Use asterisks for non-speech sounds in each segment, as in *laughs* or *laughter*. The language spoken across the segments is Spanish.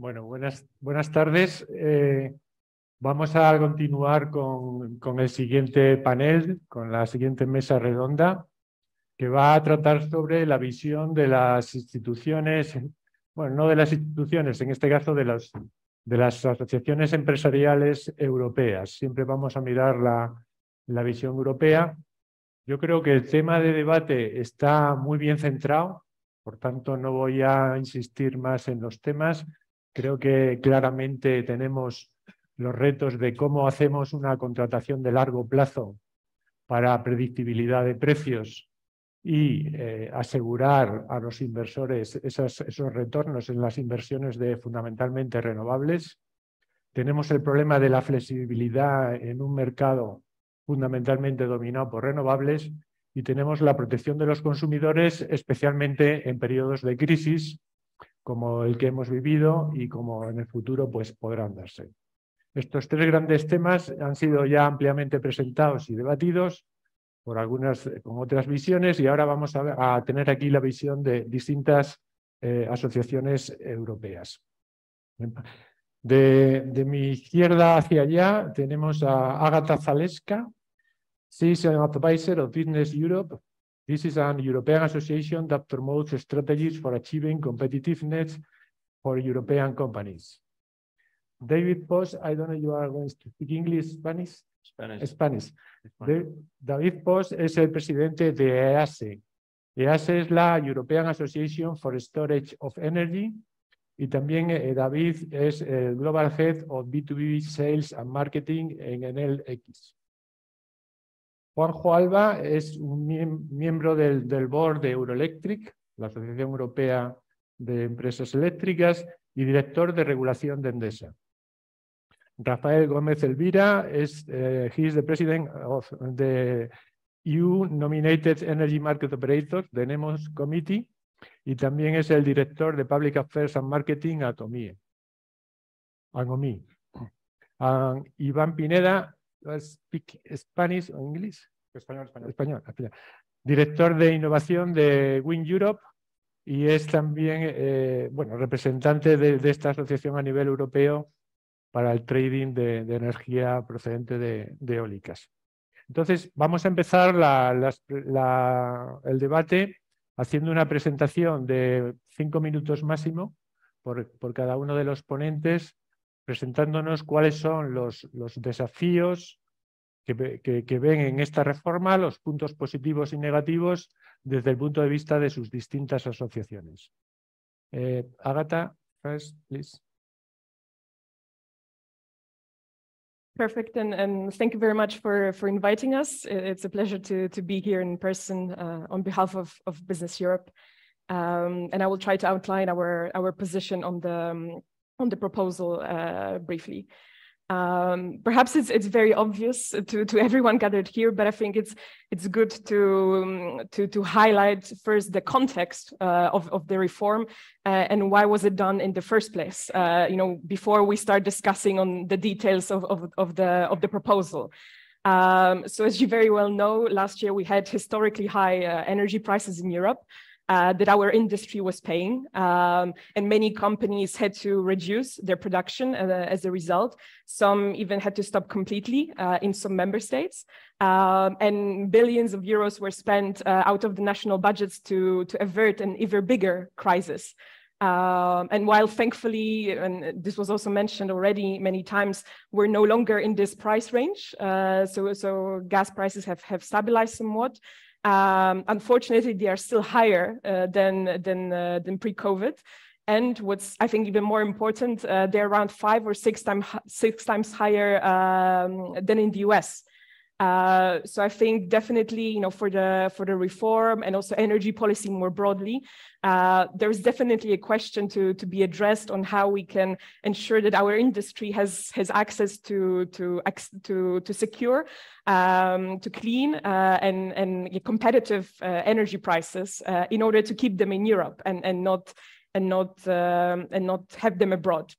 Bueno, buenas, buenas tardes. Eh, vamos a continuar con, el siguiente panel, con la siguiente mesa redonda, que va a tratar sobre la visión de las instituciones, bueno, no de las instituciones, en este caso de, las de las asociaciones empresariales europeas. Siempre vamos a mirar la visión europea. Yo creo que el tema de debate está muy bien centrado, por tanto no voy a insistir más en los temas Creo que claramente tenemos los retos de cómo hacemos una contratación de largo plazo para predictibilidad de precios y eh, asegurar a los inversores esos retornos en las inversiones de fundamentalmente renovables. Tenemos el problema de la flexibilidad en un mercado fundamentalmente dominado por renovables y tenemos la protección de los consumidores, especialmente en periodos de crisis, como el que hemos vivido y como en el futuro pues, podrán darse. Estos tres grandes temas han sido ya ampliamente presentados y debatidos por algunas, eh, con otras visiones y ahora vamos a, tener aquí la visión de distintas eh, asociaciones europeas. De, mi izquierda hacia allá tenemos a Agatha Zaleska, sí advisor of Business Europe This is an European association that promotes strategies for achieving competitiveness for European companies. David Post, I don't know you are going to speak English, Spanish? Spanish. Spanish. David Post es el presidente de EASE. EASE es la European Association for Storage of Energy y también eh, David es el Global Head of B2B Sales and Marketing en NLX. Juanjo Alba es un miembro del, board de Euroelectric, la Asociación Europea de Empresas Eléctricas, y director de regulación de Endesa. Rafael Gómez Elvira es eh, he is the president of the EU Nominated Energy Market Operators, the NEMOS Committee, y también es el director de Public Affairs and Marketing at OMIE. Iván Pineda Spanish o Español, español. Español, Director de innovación de Win Europe y es también, eh, bueno, representante de, esta asociación a nivel europeo para el trading de, energía procedente de, eólicas. Entonces, vamos a empezar el debate haciendo una presentación de cinco minutos máximo por, por cada uno de los ponentes presentándonos cuáles son los, los desafíos que, que, ven en esta reforma, los puntos positivos y negativos desde el punto de vista de sus distintas asociaciones. Eh, Agata, first, please. Perfect, and, and thank you very much for, for inviting us. It's a pleasure to, to be here in person uh, on behalf of, of Business Europe. Um, and I will try to outline our, our position on the, um, on the proposal uh, briefly. Um, perhaps it's it's very obvious to, to everyone gathered here, but I think it's it's good to um, to to highlight first the context uh, of of the reform uh, and why was it done in the first place. Uh, you know, before we start discussing on the details of of, of the of the proposal. Um, so as you very well know, last year we had historically high uh, energy prices in Europe uh, that our industry was paying. Um, and many companies had to reduce their production uh, as a result. Some even had to stop completely uh, in some member states. Um, and billions of euros were spent uh, out of the national budgets to, to avert an even bigger crisis. Um, and while thankfully, and this was also mentioned already many times, we're no longer in this price range. Uh, so, so gas prices have, have stabilized somewhat. Um, unfortunately, they are still higher uh, than than uh, than pre-COVID. And what's I think even more important, uh, they're around five or six times six times higher um, than in the US. Uh, so I think definitely, you know, for the for the reform and also energy policy more broadly, uh, there's definitely a question to, to be addressed on how we can ensure that our industry has, has access to, to, to, to secure, um, to clean uh, and, and competitive uh, energy prices uh, in order to keep them in Europe and, and not and not um, and not have them abroad.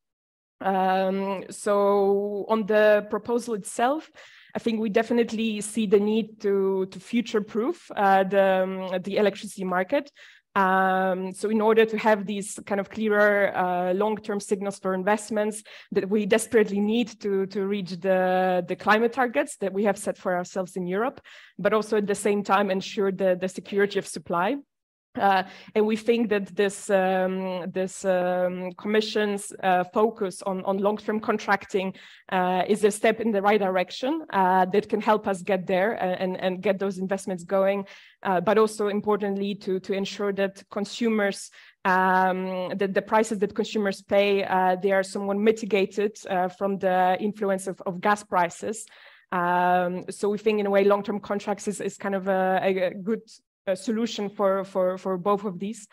Um, so on the proposal itself, I think we definitely see the need to, to future-proof uh, the, um, the electricity market um, so in order to have these kind of clearer uh, long-term signals for investments that we desperately need to, to reach the, the climate targets that we have set for ourselves in Europe, but also at the same time ensure the, the security of supply. Uh, and we think that this um, this um, commission's uh, focus on, on long-term contracting uh, is a step in the right direction uh, that can help us get there and, and get those investments going, uh, but also importantly to, to ensure that consumers um, that the prices that consumers pay, uh, they are somewhat mitigated from the influence of, of gas prices. Um, so we think in a way long-term contracts is, is kind of a, a, good a solution for for for both of these.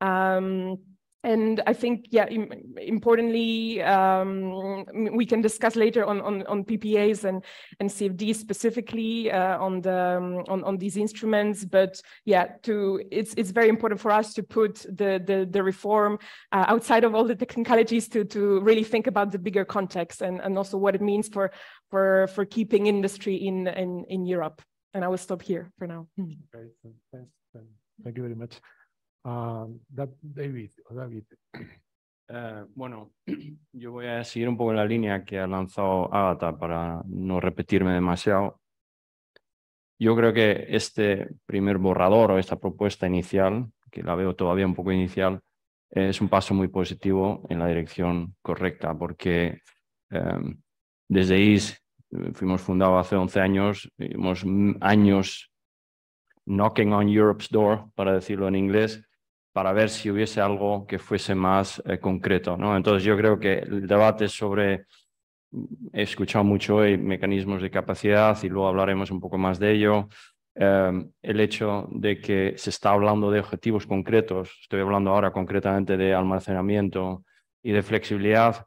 Um, and I think, yeah, importantly, um, we can discuss later on, on, on PPAs and, and CFDs specifically uh, on, the, um, on, on these instruments. But yeah, to, it's, it's very important for us to put the, the, the reform uh, outside of all the technicalities to, to really think about the bigger context and, and also what it means for, for, for keeping industry in, in, in Europe. and I will stop here for now. Thank much. Um, David, eh, bueno, *clears throat* yo voy a seguir un poco la línea que ha lanzado Agatha para no repetirme demasiado. Yo creo que este primer borrador o esta propuesta inicial, que la veo todavía un poco inicial, es un paso muy positivo en la dirección correcta, porque em, desde IS fuimos fundados hace 11 años, hemos años knocking on Europe's door, para decirlo en inglés, para ver si hubiese algo que fuese más eh, concreto. Entonces yo creo que el debate sobre, mm, he escuchado mucho hoy, mecanismos de capacidad y luego hablaremos un poco más de ello, em, el hecho de que se está hablando de objetivos concretos, estoy hablando ahora concretamente de almacenamiento y de flexibilidad,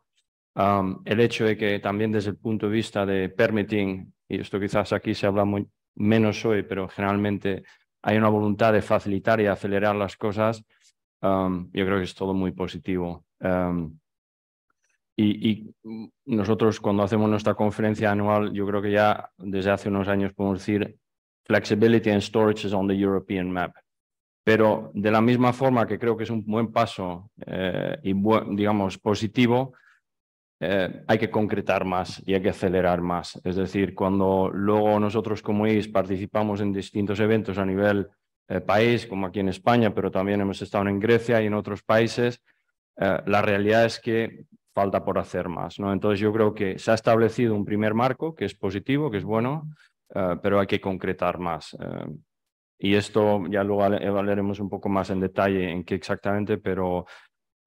el hecho de que también desde el punto de vista de permitting, y esto quizás aquí se habla muy, menos hoy, pero generalmente hay una voluntad de facilitar y acelerar las cosas, yo creo que es todo muy positivo. y, nosotros cuando hacemos nuestra conferencia anual, yo creo que ya desde hace unos años podemos decir flexibility and storage is on the European map. Pero de la misma forma que creo que es un buen paso eh, y, digamos, positivo, eh, hay que concretar más y hay que acelerar más. Es decir, cuando luego nosotros como IS participamos en distintos eventos a nivel eh, país, como aquí en España, pero también hemos estado en Grecia y en otros países, eh, la realidad es que falta por hacer más. ¿no? Entonces yo creo que se ha establecido un primer marco que es positivo, que es bueno, pero hay que concretar más. y esto ya luego hablaremos un poco más en detalle en qué exactamente, pero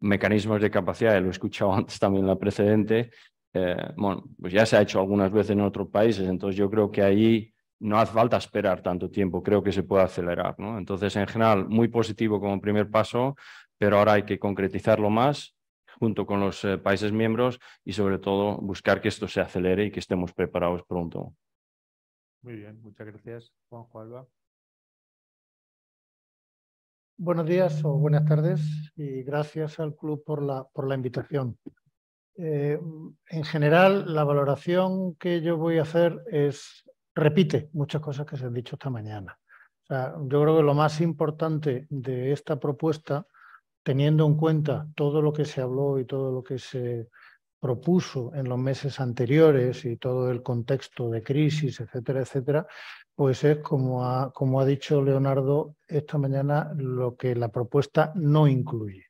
mecanismos de capacidad, lo he escuchado *laughs* antes también en la precedente, eh, bueno, pues ya se ha hecho algunas veces en otros países, entonces yo creo que ahí no hace falta esperar tanto tiempo, creo que se puede acelerar, ¿no? Entonces, en general, muy positivo como primer paso, pero ahora hay que concretizarlo más junto con los eh, países miembros y sobre todo buscar que esto se acelere y que estemos preparados pronto. Muy bien, muchas gracias, Juan Alba. Buenos días o buenas tardes y gracias al club por la, por la invitación. Eh, en general, la valoración que yo voy a hacer es, repite muchas cosas que se han dicho esta mañana. yo creo que lo más importante de esta propuesta, teniendo en cuenta todo lo que se habló y todo lo que se propuso en los meses anteriores y todo el contexto de crisis, etcétera, etcétera, pues es, como ha, como ha dicho Leonardo esta mañana, lo que la propuesta no incluye.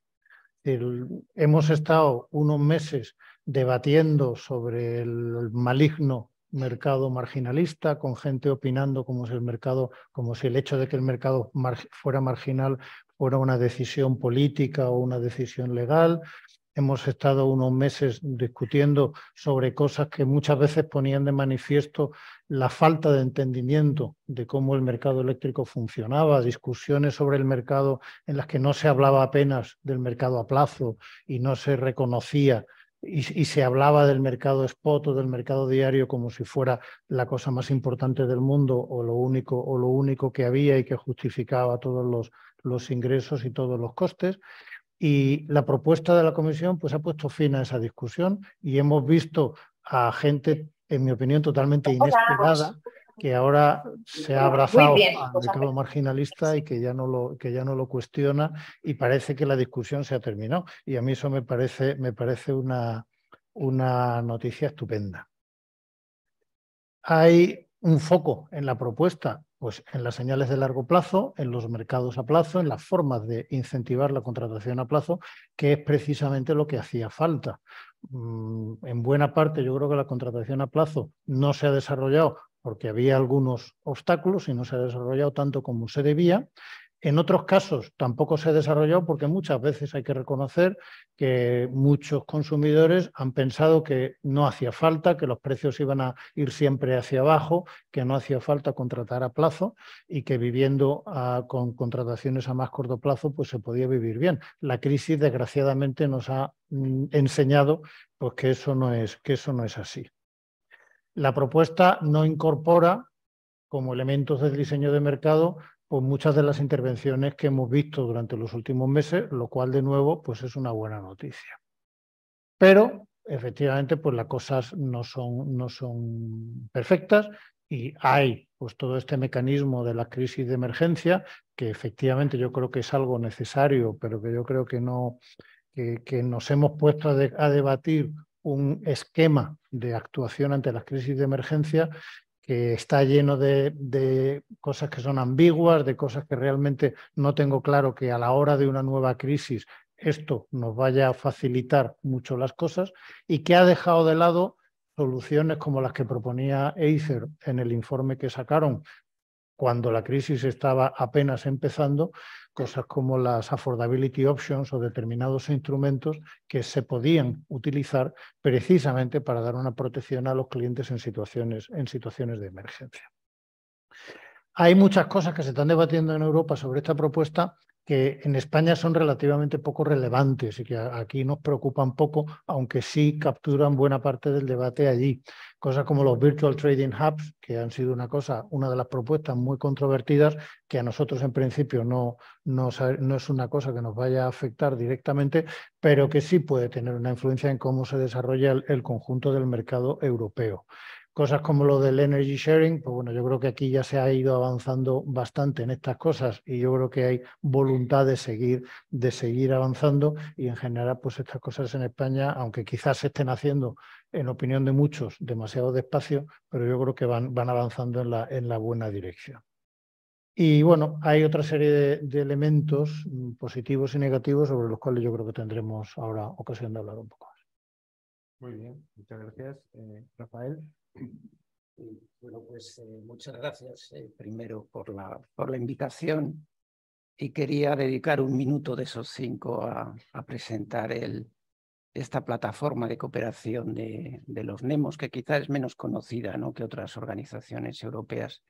hemos estado unos meses debatiendo sobre el maligno mercado marginalista, con gente opinando como si el mercado, como si el hecho de que el mercado fuera marginal fuera una decisión política o una decisión legal, hemos estado unos meses discutiendo sobre cosas que muchas veces ponían de manifiesto la falta de entendimiento de cómo el mercado eléctrico funcionaba, discusiones sobre el mercado en las que no se hablaba apenas del mercado a plazo y no se reconocía y, se hablaba del mercado spot o del mercado diario como si fuera la cosa más importante del mundo o lo único o lo único que había y que justificaba todos los ingresos y todos los costes. Y la propuesta de la comisión pues, ha puesto fin a esa discusión y hemos visto a gente, en mi opinión, totalmente inesperada que ahora se ha abrazado al pues, mercado marginalista y que ya, no lo, que ya no lo cuestiona y parece que la discusión se ha terminado. Y a mí eso me parece, me parece una, una noticia estupenda. Hay un foco en la propuesta pues en las señales de largo plazo, en los mercados a plazo, en las formas de incentivar la contratación a plazo, que es precisamente lo que hacía falta. Mm, en buena parte yo creo que la contratación a plazo no se ha desarrollado porque había algunos obstáculos y no se ha desarrollado tanto como se debía. En otros casos tampoco se ha desarrollado porque muchas veces hay que reconocer que muchos consumidores han pensado que no hacía falta, que los precios iban a ir siempre hacia abajo, que no hacía falta contratar a plazo y que viviendo ah, con contrataciones a más corto plazo pues se podía vivir bien. La crisis desgraciadamente nos ha mm, enseñado pues que eso no es que eso no es así. La propuesta no incorpora como elementos del diseño de mercado pues, muchas de las intervenciones que hemos visto durante los últimos meses, lo cual de nuevo pues es una buena noticia. Pero efectivamente pues las cosas no son, no son perfectas y hay pues todo este mecanismo de la crisis de emergencia que efectivamente yo creo que es algo necesario, pero que yo creo que no que, nos hemos puesto a, a debatir un esquema de actuación ante las crisis de emergencia que está lleno de, de, cosas que son ambiguas, de cosas que realmente no tengo claro que a la hora de una nueva crisis esto nos vaya a facilitar mucho las cosas y que ha dejado de lado soluciones como las que proponía Acer en el informe que sacaron cuando la crisis estaba apenas empezando, cosas como las affordability options o determinados instrumentos que se podían utilizar precisamente para dar una protección a los clientes en situaciones, en situaciones de emergencia. Hay muchas cosas que se están debatiendo en Europa sobre esta propuesta que en España son relativamente poco relevantes y que aquí nos preocupan poco, aunque sí capturan buena parte del debate allí. Cosas como los Virtual Trading Hubs, que han sido una cosa, una de las propuestas muy controvertidas, que a nosotros en principio no, no, es una cosa que nos vaya a afectar directamente, pero que sí puede tener una influencia en cómo se desarrolla el conjunto del mercado europeo cosas como lo del energy sharing, pues bueno, yo creo que aquí ya se ha ido avanzando bastante en estas cosas y yo creo que hay voluntad de seguir, de seguir avanzando y en general pues estas cosas en España, aunque quizás se estén haciendo en opinión de muchos demasiado despacio, pero yo creo que van, van avanzando en la, en la buena dirección. Y bueno, hay otra serie de, elementos mm, positivos y negativos sobre los cuales yo creo que tendremos ahora ocasión de hablar un poco más. Muy bien, muchas gracias, eh, Rafael. Bueno, pues eh, muchas gracias eh, primero por la, por la invitación y quería dedicar un minuto de esos cinco a, presentar esta plataforma de cooperación de, los NEMOS, que quizás es menos conocida ¿no? que otras organizaciones europeas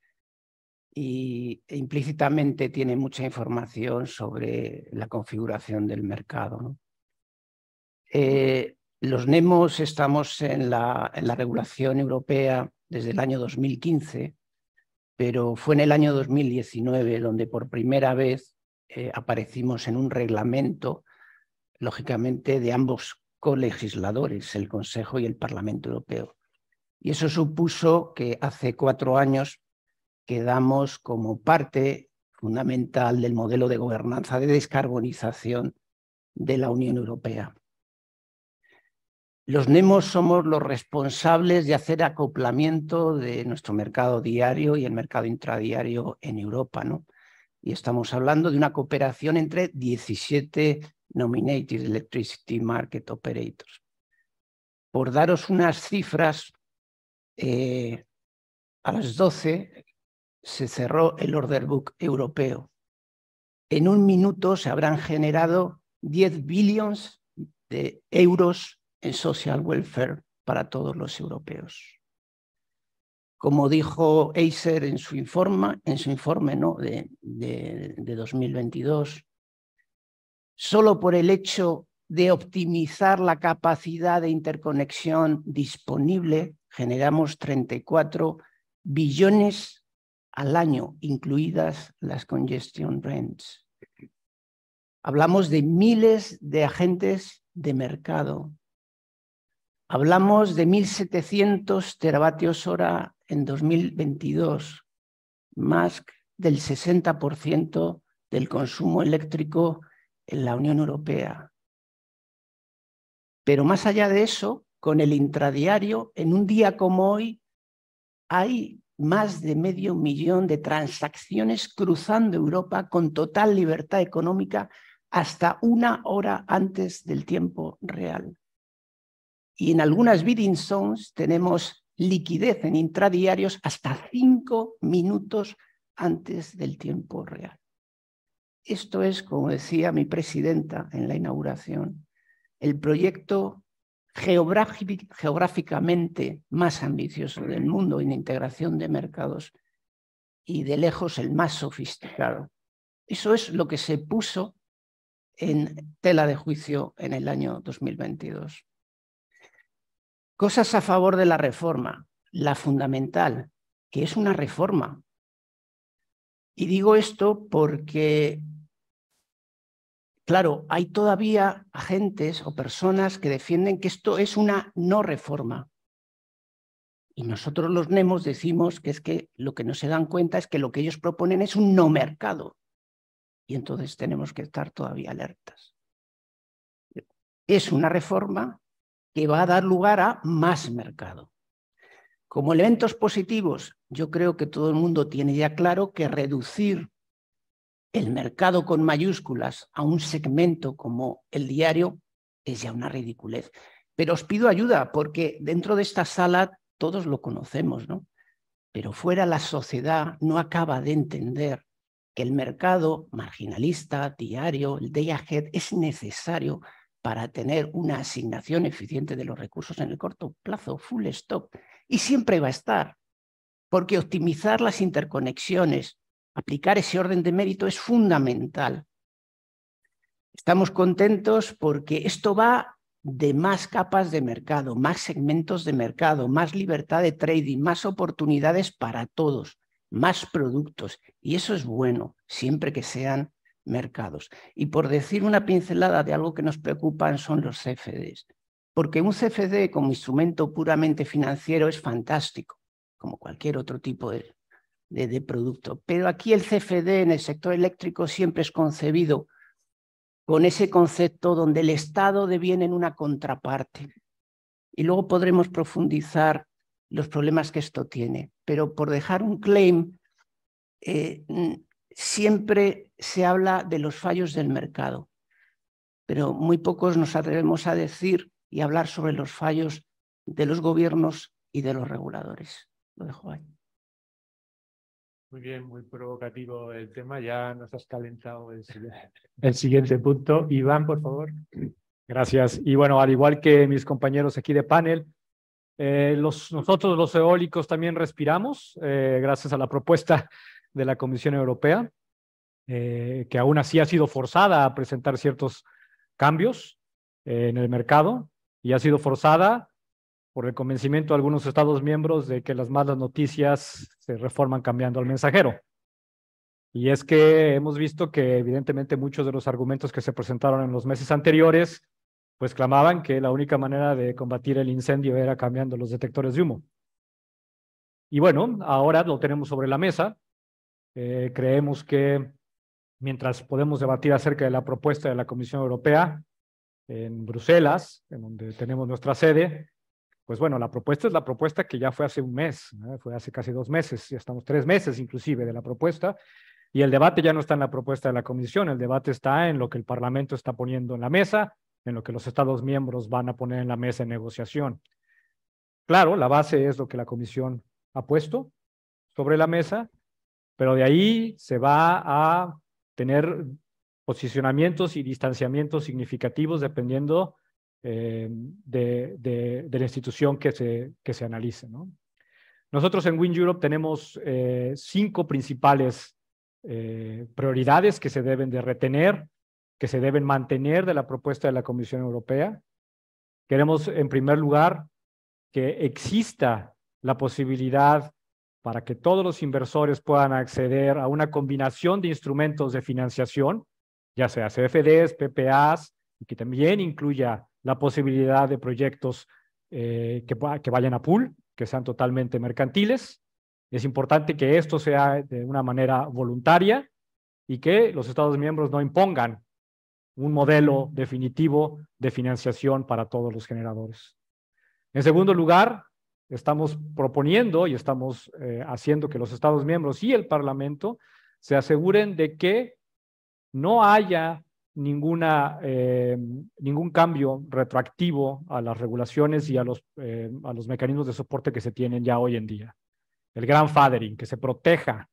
y e implícitamente tiene mucha información sobre la configuración del mercado. ¿no? Eh, los NEMOS estamos en la, regulación europea desde el año 2015, pero fue en el año 2019 donde por primera vez eh, aparecimos en un reglamento, lógicamente, de ambos colegisladores, el Consejo y el Parlamento Europeo. Y eso supuso que hace cuatro años quedamos como parte fundamental del modelo de gobernanza de descarbonización de la Unión Europea. Los NEMOS somos los responsables de hacer acoplamiento de nuestro mercado diario y el mercado intradiario en Europa, ¿no? Y estamos hablando de una cooperación entre 17 Nominated Electricity Market Operators. Por daros unas cifras, eh, a las 12 se cerró el order book europeo. En un minuto se habrán generado 10 billions de euros en social welfare para todos los europeos. Como dijo Acer en su, en su informe ¿no? de, de 2022, solo por el hecho de optimizar la capacidad de interconexión disponible, generamos 34 billones al año, incluidas las congestion rents. Hablamos de miles de agentes de mercado Hablamos de 1.700 teravatios hora en 2022, más del 60% del consumo eléctrico en la Unión Europea. Pero más allá de eso, con el intradiario, en un día como hoy, hay más de medio millón de transacciones cruzando Europa con total libertad económica hasta una hora antes del tiempo real. Y en algunas bidding zones tenemos liquidez en intradiarios hasta cinco minutos antes del tiempo real. Esto es, como decía mi presidenta en la inauguración, el proyecto geográficamente más ambicioso del mundo en integración de mercados y de lejos el más sofisticado. Eso es lo que se puso en tela de juicio en el año 2022. Cosas a favor de la reforma. La fundamental, que es una reforma. Y digo esto porque, claro, hay todavía agentes o personas que defienden que esto es una no reforma. Y nosotros los nemos decimos que es que lo que no se dan cuenta es que lo que ellos proponen es un no mercado. Y entonces tenemos que estar todavía alertas. Es una reforma que va a dar lugar a más mercado. Como elementos positivos, yo creo que todo el mundo tiene ya claro que reducir el mercado con mayúsculas a un segmento como el diario es ya una ridiculez. Pero os pido ayuda porque dentro de esta sala todos lo conocemos, ¿no? Pero fuera la sociedad no acaba de entender que el mercado marginalista, diario, el day ahead es necesario para tener una asignación eficiente de los recursos en el corto plazo, full stop, y siempre va a estar, porque optimizar las interconexiones, aplicar ese orden de mérito es fundamental. Estamos contentos porque esto va de más capas de mercado, más segmentos de mercado, más libertad de trading, más oportunidades para todos, más productos. Y eso es bueno, siempre que sean mercados. Y por decir una pincelada de algo que nos preocupa son los CFDs, porque un CFD como instrumento puramente financiero es fantástico, como cualquier otro tipo de, de, producto. Pero aquí el CFD en el sector eléctrico siempre es concebido con ese concepto donde el Estado deviene en una contraparte. Y luego podremos profundizar los problemas que esto tiene. Pero por dejar un claim, eh, siempre se habla de los fallos del mercado, pero muy pocos nos atrevemos a decir y hablar sobre los fallos de los gobiernos y de los reguladores. Lo dejo ahí. Muy bien, muy provocativo el tema. Ya nos has calentado el, siguiente punto. Iván, por favor. Gracias. Y bueno, al igual que mis compañeros aquí de panel, eh, nosotros los eólicos también respiramos, eh, gracias a la propuesta de la Comisión Europea, eh, que aún así ha sido forzada a presentar ciertos cambios eh, en el mercado y ha sido forzada por el convencimiento de algunos Estados miembros de que las malas noticias se reforman cambiando al mensajero. Y es que hemos visto que evidentemente muchos de los argumentos que se presentaron en los meses anteriores, pues clamaban que la única manera de combatir el incendio era cambiando los detectores de humo. Y bueno, ahora lo tenemos sobre la mesa eh, creemos que mientras podemos debatir acerca de la propuesta de la Comisión Europea en Bruselas, en donde tenemos nuestra sede, pues bueno, la propuesta es la propuesta que ya fue hace un mes, fue hace casi dos meses, ya estamos tres meses inclusive de la propuesta, y el debate ya no está en la propuesta de la Comisión, el debate está en lo que el Parlamento está poniendo en la mesa, en lo que los Estados miembros van a poner en la mesa en negociación. Claro, la base es lo que la Comisión ha puesto sobre la mesa, pero de ahí se va a tener posicionamientos y distanciamientos significativos dependiendo eh, de, la institución que se, que se analice. Nosotros en Win Europe tenemos eh, cinco principales eh, prioridades que se deben de retener, que se deben mantener de la propuesta de la Comisión Europea. Queremos, en primer lugar, que exista la posibilidad para que todos los inversores puedan acceder a una combinación de instrumentos de financiación, ya sea CFDs, PPAs, y que también incluya la posibilidad de proyectos eh, que vayan a pool, que sean totalmente mercantiles. Es importante que esto sea de una manera voluntaria y que los Estados miembros no impongan un modelo definitivo de financiación para todos los generadores. En segundo lugar, estamos proponiendo y estamos eh, haciendo que los Estados miembros y el Parlamento se aseguren de que no haya ninguna, eh, ningún cambio retroactivo a las regulaciones y a los, eh, a los mecanismos de soporte que se tienen ya hoy en día. El grandfathering, que se proteja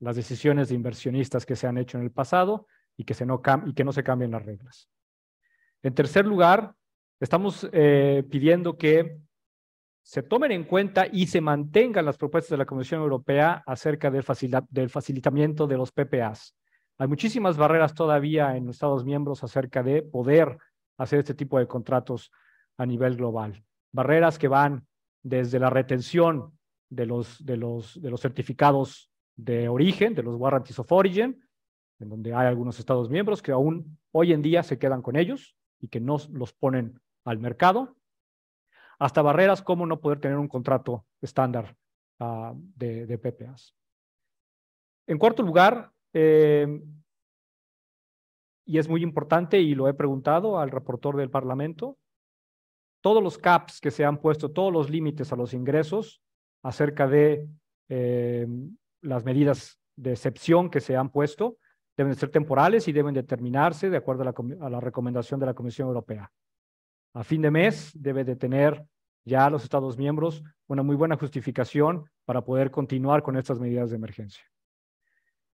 las decisiones de inversionistas que se han hecho en el pasado y que, se no, y que no se cambien las reglas. En tercer lugar, estamos pidiendo que se tomen en cuenta y se mantengan las propuestas de la Comisión Europea acerca del, facilitamiento de los PPAs. Hay muchísimas barreras todavía en los Estados miembros acerca de poder hacer este tipo de contratos a nivel global. Barreras que van desde la retención de los, de los certificados de origen, de los warranties of origin, en donde hay algunos Estados miembros que aún hoy en día se quedan con ellos y que no los ponen al mercado, hasta barreras como no poder tener un contrato estándar ah, de, PPAs. En cuarto lugar, em, y es muy importante y lo he preguntado al reportor del Parlamento, todos los caps que se han puesto, todos los límites a los ingresos acerca de em, las medidas de excepción que se han puesto, deben ser temporales y deben determinarse de acuerdo a la recomendación de la Comisión Europea. A fin de mes debe de tener ya los Estados miembros una muy buena justificación para poder continuar con estas medidas de emergencia.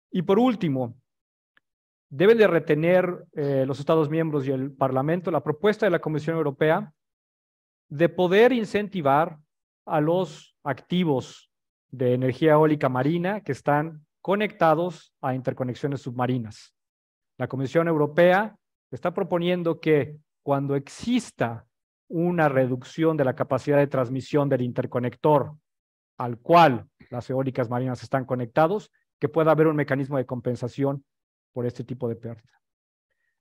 Y por último, deben de retener eh, los Estados miembros y el Parlamento la propuesta de la Comisión Europea de poder incentivar a los activos de energía eólica marina que están conectados a interconexiones submarinas. La Comisión Europea está proponiendo que cuando exista una reducción de la capacidad de transmisión del interconector al cual las eólicas marinas están conectados, que pueda haber un mecanismo de compensación por este tipo de pérdida.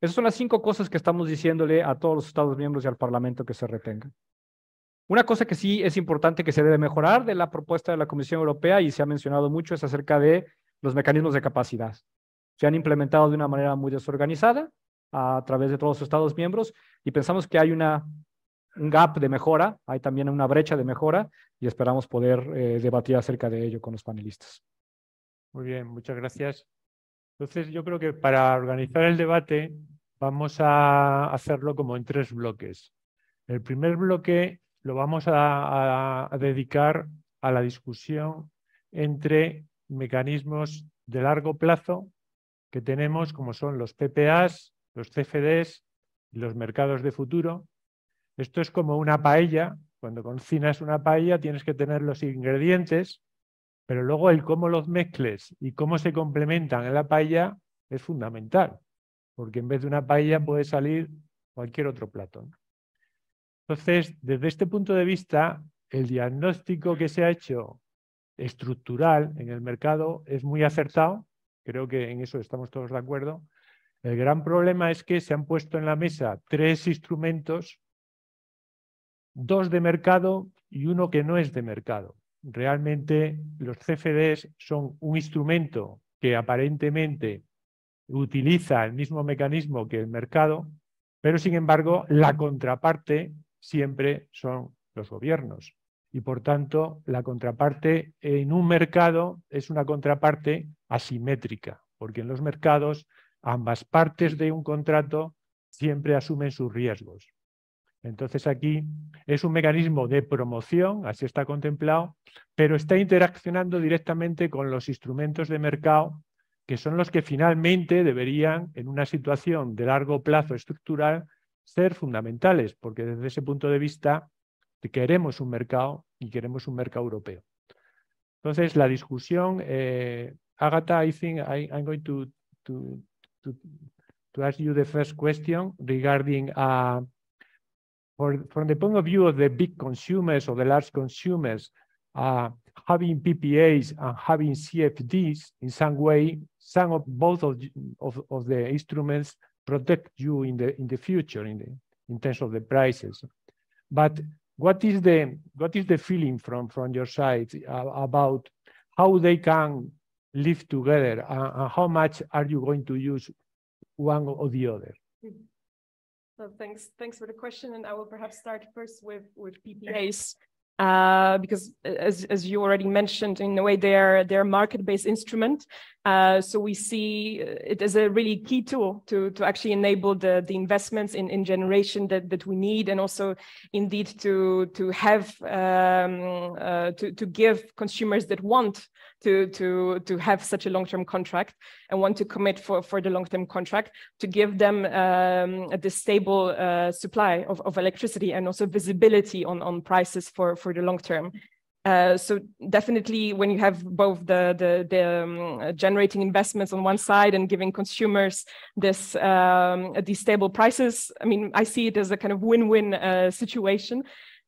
Esas son las cinco cosas que estamos diciéndole a todos los Estados miembros y al Parlamento que se retengan. Una cosa que sí es importante que se debe mejorar de la propuesta de la Comisión Europea y se ha mencionado mucho es acerca de los mecanismos de capacidad. Se han implementado de una manera muy desorganizada a través de todos los Estados miembros y pensamos que hay una, un gap de mejora, hay también una brecha de mejora y esperamos poder eh, debatir acerca de ello con los panelistas. Muy bien, muchas gracias. Entonces yo creo que para organizar el debate vamos a hacerlo como en tres bloques. El primer bloque lo vamos a dedicar a la discusión entre mecanismos de largo plazo que tenemos, como son los PPAs, los CFDs y los mercados de futuro. Esto es como una paella. Cuando cocinas una paella tienes que tener los ingredientes, pero luego el cómo los mezcles y cómo se complementan en la paella es fundamental, porque en vez de una paella puede salir cualquier otro plato. Entonces, desde este punto de vista, el diagnóstico que se ha hecho estructural en el mercado es muy acertado, creo que en eso estamos todos de acuerdo, el gran problema es que se han puesto en la mesa tres instrumentos, dos de mercado y uno que no es de mercado. Realmente los CFDs son un instrumento que aparentemente utiliza el mismo mecanismo que el mercado, pero sin embargo la contraparte siempre son los gobiernos. Y por tanto, la contraparte en un mercado es una contraparte asimétrica, porque en los mercados ambas partes de un contrato siempre asumen sus riesgos. Entonces aquí es un mecanismo de promoción, así está contemplado, pero está interaccionando directamente con los instrumentos de mercado, que son los que finalmente deberían, en una situación de largo plazo estructural, ser fundamentales, porque desde ese punto de vista queremos un mercado y queremos un mercado europeo. Entonces la discusión, eh, Agatha, I think I'm going to, to, to ask you the first question regarding uh, for, from the point of view of the big consumers or the large consumers, uh, having PPAs and having CFDs in some way, some of both of, of, of the instruments protect you in the in the future in the in terms of the prices. But what is the what is the feeling from from your side uh, about how they can live together and, how much are you going to use one or the other? So thanks, thanks for the question. And I will perhaps start first with, with PPAs. Uh, because as, as you already mentioned, in a way, they're they're market-based instrument. Uh, so we see uh, it as a really key tool to, to actually enable the, the investments in, in generation that, that we need and also indeed to, to have um, uh, to, to give consumers that want to, to, to have such a long-term contract and want to commit for, for the long-term contract to give them um, the stable uh, supply of, of electricity and also visibility on, on prices for, for the long term. Uh, so definitely when you have both the, the, the um, generating investments on one side and giving consumers this um, these stable prices, I mean, I see it as a kind of win-win uh, situation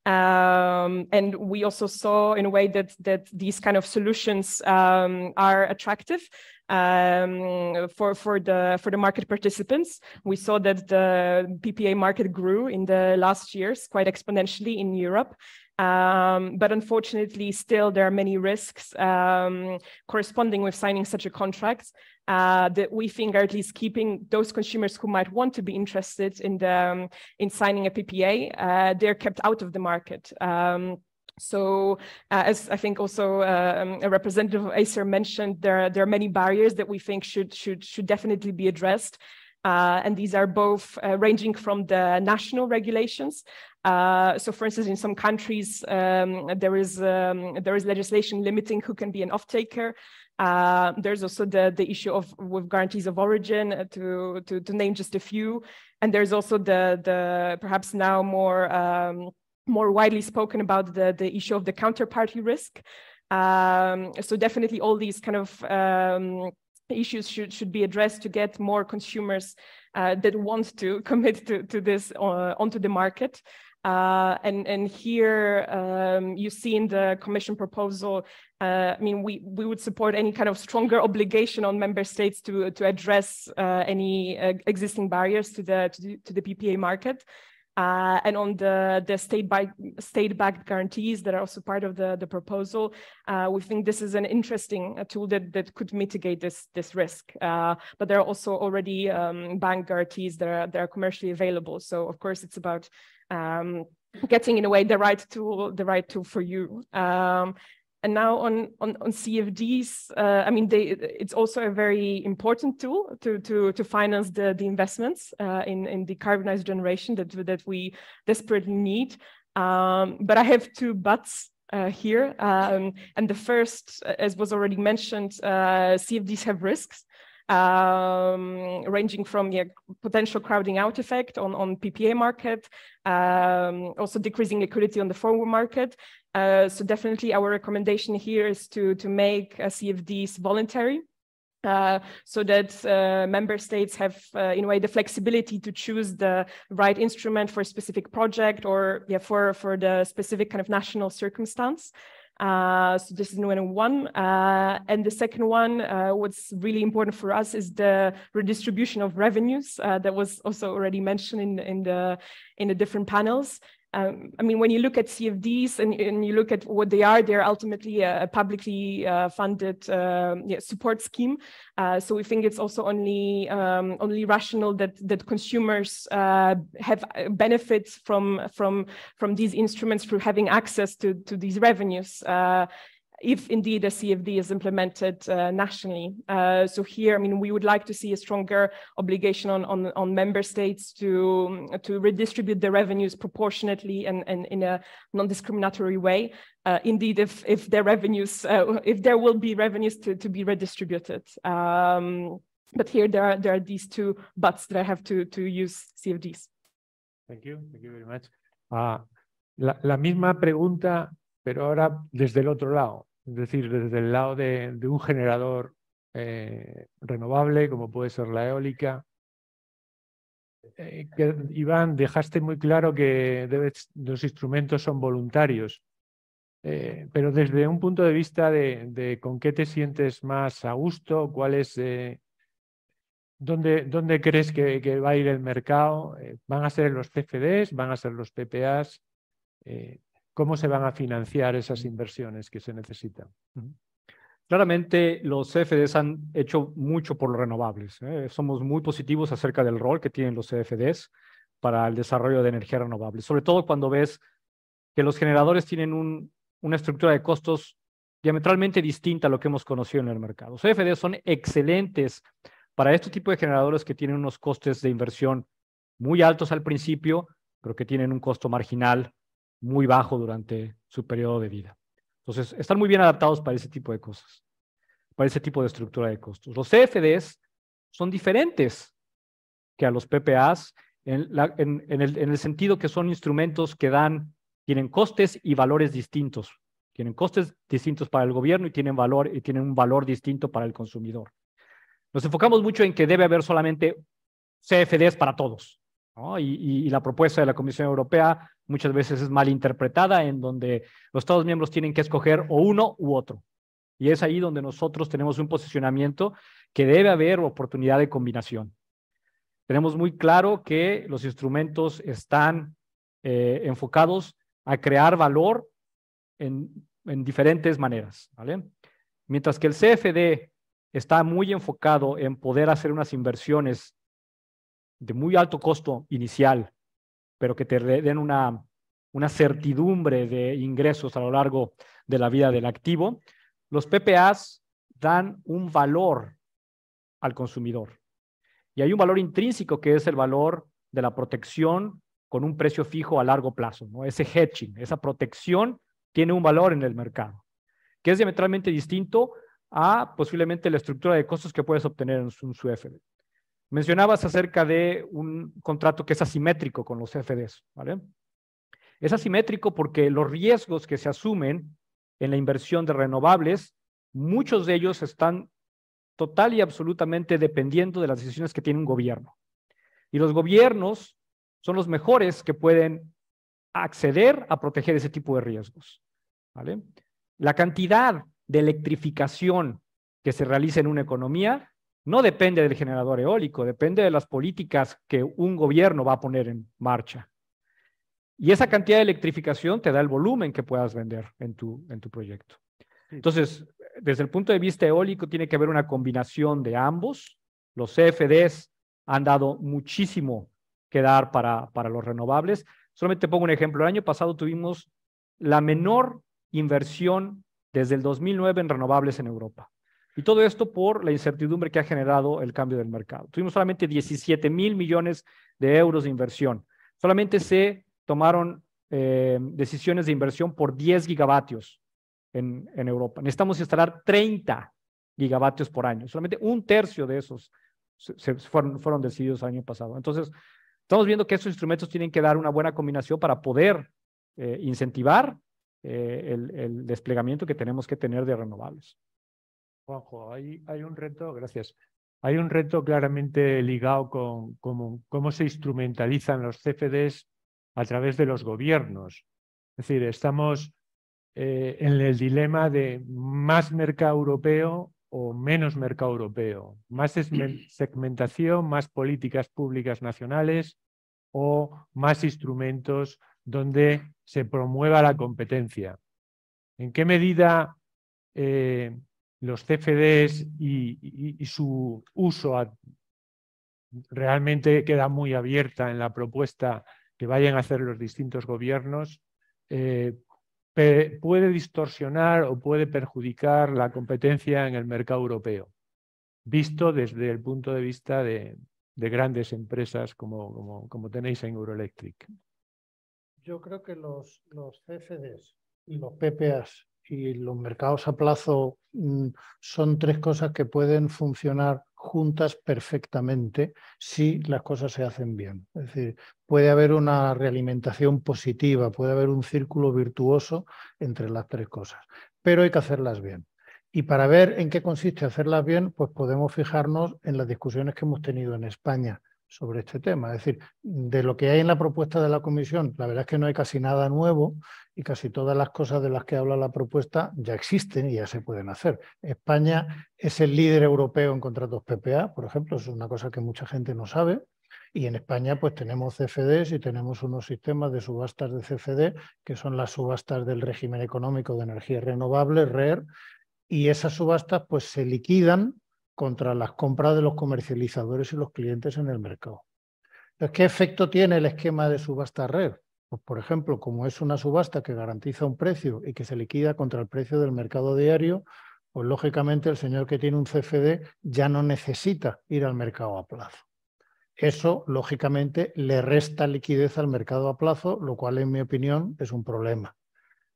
um, and we also saw in a way that that these kind of solutions um, are attractive um, for for the for the market participants. We saw that the PPA market grew in the last years quite exponentially in Europe. Um, but unfortunately, still there are many risks um, corresponding with signing such a contract uh, that we think are at least keeping those consumers who might want to be interested in the um, in signing a PPA, uh, they're kept out of the market. Um, so, uh, as I think also um, a representative of Acer mentioned, there are, there are many barriers that we think should should should definitely be addressed. Uh, and these are both uh, ranging from the national regulations. Uh, so, for instance, in some countries, um, there is um, there is legislation limiting who can be an off-taker. Uh, there's also the, the issue of with guarantees of origin, uh, to, to, to name just a few. And there's also the, the perhaps now more, um, more widely spoken about the, the issue of the counterparty risk. Um, so definitely all these kind of um, issues should, should be addressed to get more consumers uh, that want to *laughs* commit to, to this uh, onto the market. Uh, and, and here um, you see in the commission proposal uh, I mean, we, we would support any kind of stronger obligation on member states to, to address uh, any uh, existing barriers to the, to the, to the PPA market. Uh, and on the, the state by state backed guarantees that are also part of the, the proposal, uh, we think this is an interesting uh, tool that, that could mitigate this, this risk. but there are also already um, bank guarantees that are, that are commercially available. So, of course, it's about um, getting in a way the right tool the right tool for you um, and now on on, on CFDs, uh, I mean, they, it's also a very important tool to to to finance the the investments uh, in in decarbonized generation that that we desperately need. Um, but I have two buts uh, here, um, and the first, as was already mentioned, uh, CFDs have risks. Um, ranging from yeah, potential crowding out effect on, on PPA market, um, also decreasing liquidity on the forward market, uh, so definitely our recommendation here is to, to make CFDs voluntary. Uh, so that uh, member states have, uh, in a way, the flexibility to choose the right instrument for a specific project or yeah, for, for the specific kind of national circumstance. Uh, so this is number one. Uh, and the second one, uh, what's really important for us is the redistribution of revenues that was also already mentioned in, in, the, in the different panels um, I mean, when you look at CFDs and, and, you look at what they are, they're ultimately a, publicly uh, funded uh, yeah, support scheme. Uh, so we think it's also only um, only rational that that consumers uh, have uh, benefits from from from these instruments through having access to to these revenues. Uh, if indeed a CFD is implemented uh, nationally. Uh, so here, I mean, we would like to see a stronger obligation on, on, on member states to, to redistribute the revenues proportionately and, and in a non-discriminatory way. Uh, indeed, if, if their revenues, uh, if there will be revenues to, to be redistributed. Um, but here there are, there are these two buts that I have to, to use CFDs. Thank you, thank you very much. Uh, la, la misma pregunta pero ahora desde el otro lado. Es decir, desde el lado de, un generador eh, renovable, como puede ser la eólica. Eh, Iván, dejaste muy claro que los instrumentos son voluntarios, eh, pero desde un punto de vista de, con qué te sientes más a gusto, cuál es, dónde, crees que, que, va a ir el mercado, ¿van a ser los CFDs, van a ser los PPAs? cómo se van a financiar esas inversiones que se necesitan. Claramente los CFDs han hecho mucho por los renovables. ¿eh? Somos muy positivos acerca del rol que tienen los CFDs para el desarrollo de energía renovable, sobre todo cuando ves que los generadores tienen una estructura de costos diametralmente distinta a lo que hemos conocido en el mercado. Los CFDs son excelentes para este tipo de generadores que tienen unos costes de inversión muy altos al principio, pero que tienen un costo marginal muy bajo durante su periodo de vida. Entonces, están muy bien adaptados para ese tipo de cosas, para ese tipo de estructura de costos. Los CFDs son diferentes que a los PPAs en, el, sentido que son instrumentos que dan, tienen costes y valores distintos. Tienen costes distintos para el gobierno y tienen, valor, y tienen un valor distinto para el consumidor. Nos enfocamos mucho en que debe haber solamente CFDs para todos. Y, la propuesta de la Comisión Europea muchas veces es mal interpretada, en donde los Estados miembros tienen que escoger o uno u otro. Y es ahí donde nosotros tenemos un posicionamiento que debe haber oportunidad de combinación. Tenemos muy claro que los instrumentos están eh, enfocados a crear valor en, diferentes maneras. Mientras que el CFD está muy enfocado en poder hacer unas inversiones de muy alto costo inicial, pero que te den una, certidumbre de ingresos a lo largo de la vida del activo, los PPAs dan un valor al consumidor. Y hay un valor intrínseco que es el valor de la protección con un precio fijo a largo plazo, ¿no? Ese hedging, esa protección tiene un valor en el mercado, que es diametralmente distinto a posiblemente la estructura de costos que puedes obtener en un SUEFE. Mencionabas acerca de un contrato que es asimétrico con los CFDs, ¿vale? Es asimétrico porque los riesgos que se asumen en la inversión de renovables, muchos de ellos están total y absolutamente dependiendo de las decisiones que tiene un gobierno. Y los gobiernos son los mejores que pueden acceder a proteger ese tipo de riesgos. ¿vale? La cantidad de electrificación que se realiza en una economía no depende del generador eólico, depende de las políticas que un gobierno va a poner en marcha. Y esa cantidad de electrificación te da el volumen que puedas vender en tu, en tu proyecto. Entonces, desde el punto de vista eólico, tiene que haber una combinación de ambos. Los CFDs han dado muchísimo que dar para, para los renovables. Solamente pongo un ejemplo. El año pasado tuvimos la menor inversión desde el 2009 en renovables en Europa. Y todo esto por la incertidumbre que ha generado el cambio del mercado. Tuvimos solamente 17 mil millones de euros de inversión. Solamente se tomaron eh, decisiones de inversión por 10 gigavatios en, Europa. Necesitamos instalar 30 gigavatios por año. Solamente un tercio de esos fueron, decididos el año pasado. Entonces, estamos viendo que estos instrumentos tienen que dar una buena combinación para poder eh, incentivar eh, el, el desplegamiento que tenemos que tener de renovables. Juanjo, hay, un reto, gracias. Hay un reto claramente ligado con, cómo se instrumentalizan los CFDs a través de los gobiernos. Es decir, estamos eh, en el dilema de más mercado europeo o menos mercado europeo, más *clears throat* segmentación, más políticas públicas nacionales o más instrumentos donde se promueva la competencia. ¿En qué medida eh, los CFDs y, su uso realmente queda muy abierta en la propuesta que vayan a hacer los distintos gobiernos, eh, puede distorsionar o puede perjudicar la competencia en el mercado europeo, visto desde el punto de vista de, grandes empresas como, como, tenéis en Euroelectric. Yo creo que los, los CFDs y los PPAs y los mercados a plazo mm, son tres cosas que pueden funcionar juntas perfectamente si las cosas se hacen bien. Es decir, puede haber una realimentación positiva, puede haber un círculo virtuoso entre las tres cosas, pero hay que hacerlas bien. Y para ver en qué consiste hacerlas bien, pues podemos fijarnos en las discusiones que hemos tenido en España sobre este tema. Es decir, de lo que hay en la propuesta de la comisión, la verdad es que no hay casi nada nuevo y casi todas las cosas de las que habla la propuesta ya existen y ya se pueden hacer. España es el líder europeo en contratos PPA, por ejemplo, es una cosa que mucha gente no sabe. Y en España pues tenemos CFDs y tenemos unos sistemas de subastas de CFD, que son las subastas del régimen económico de energía renovable, RER, e y esas subastas pues se liquidan contra las compras de los comercializadores y los clientes en el mercado. ¿qué efecto tiene el esquema de subasta red? Pues, por ejemplo, como es una subasta que garantiza un precio y que se liquida contra el precio del mercado diario, pues lógicamente el señor que tiene un CFD ya no necesita ir al mercado a plazo. Eso, lógicamente, le resta liquidez al mercado a plazo, lo cual, en mi opinión, es un problema.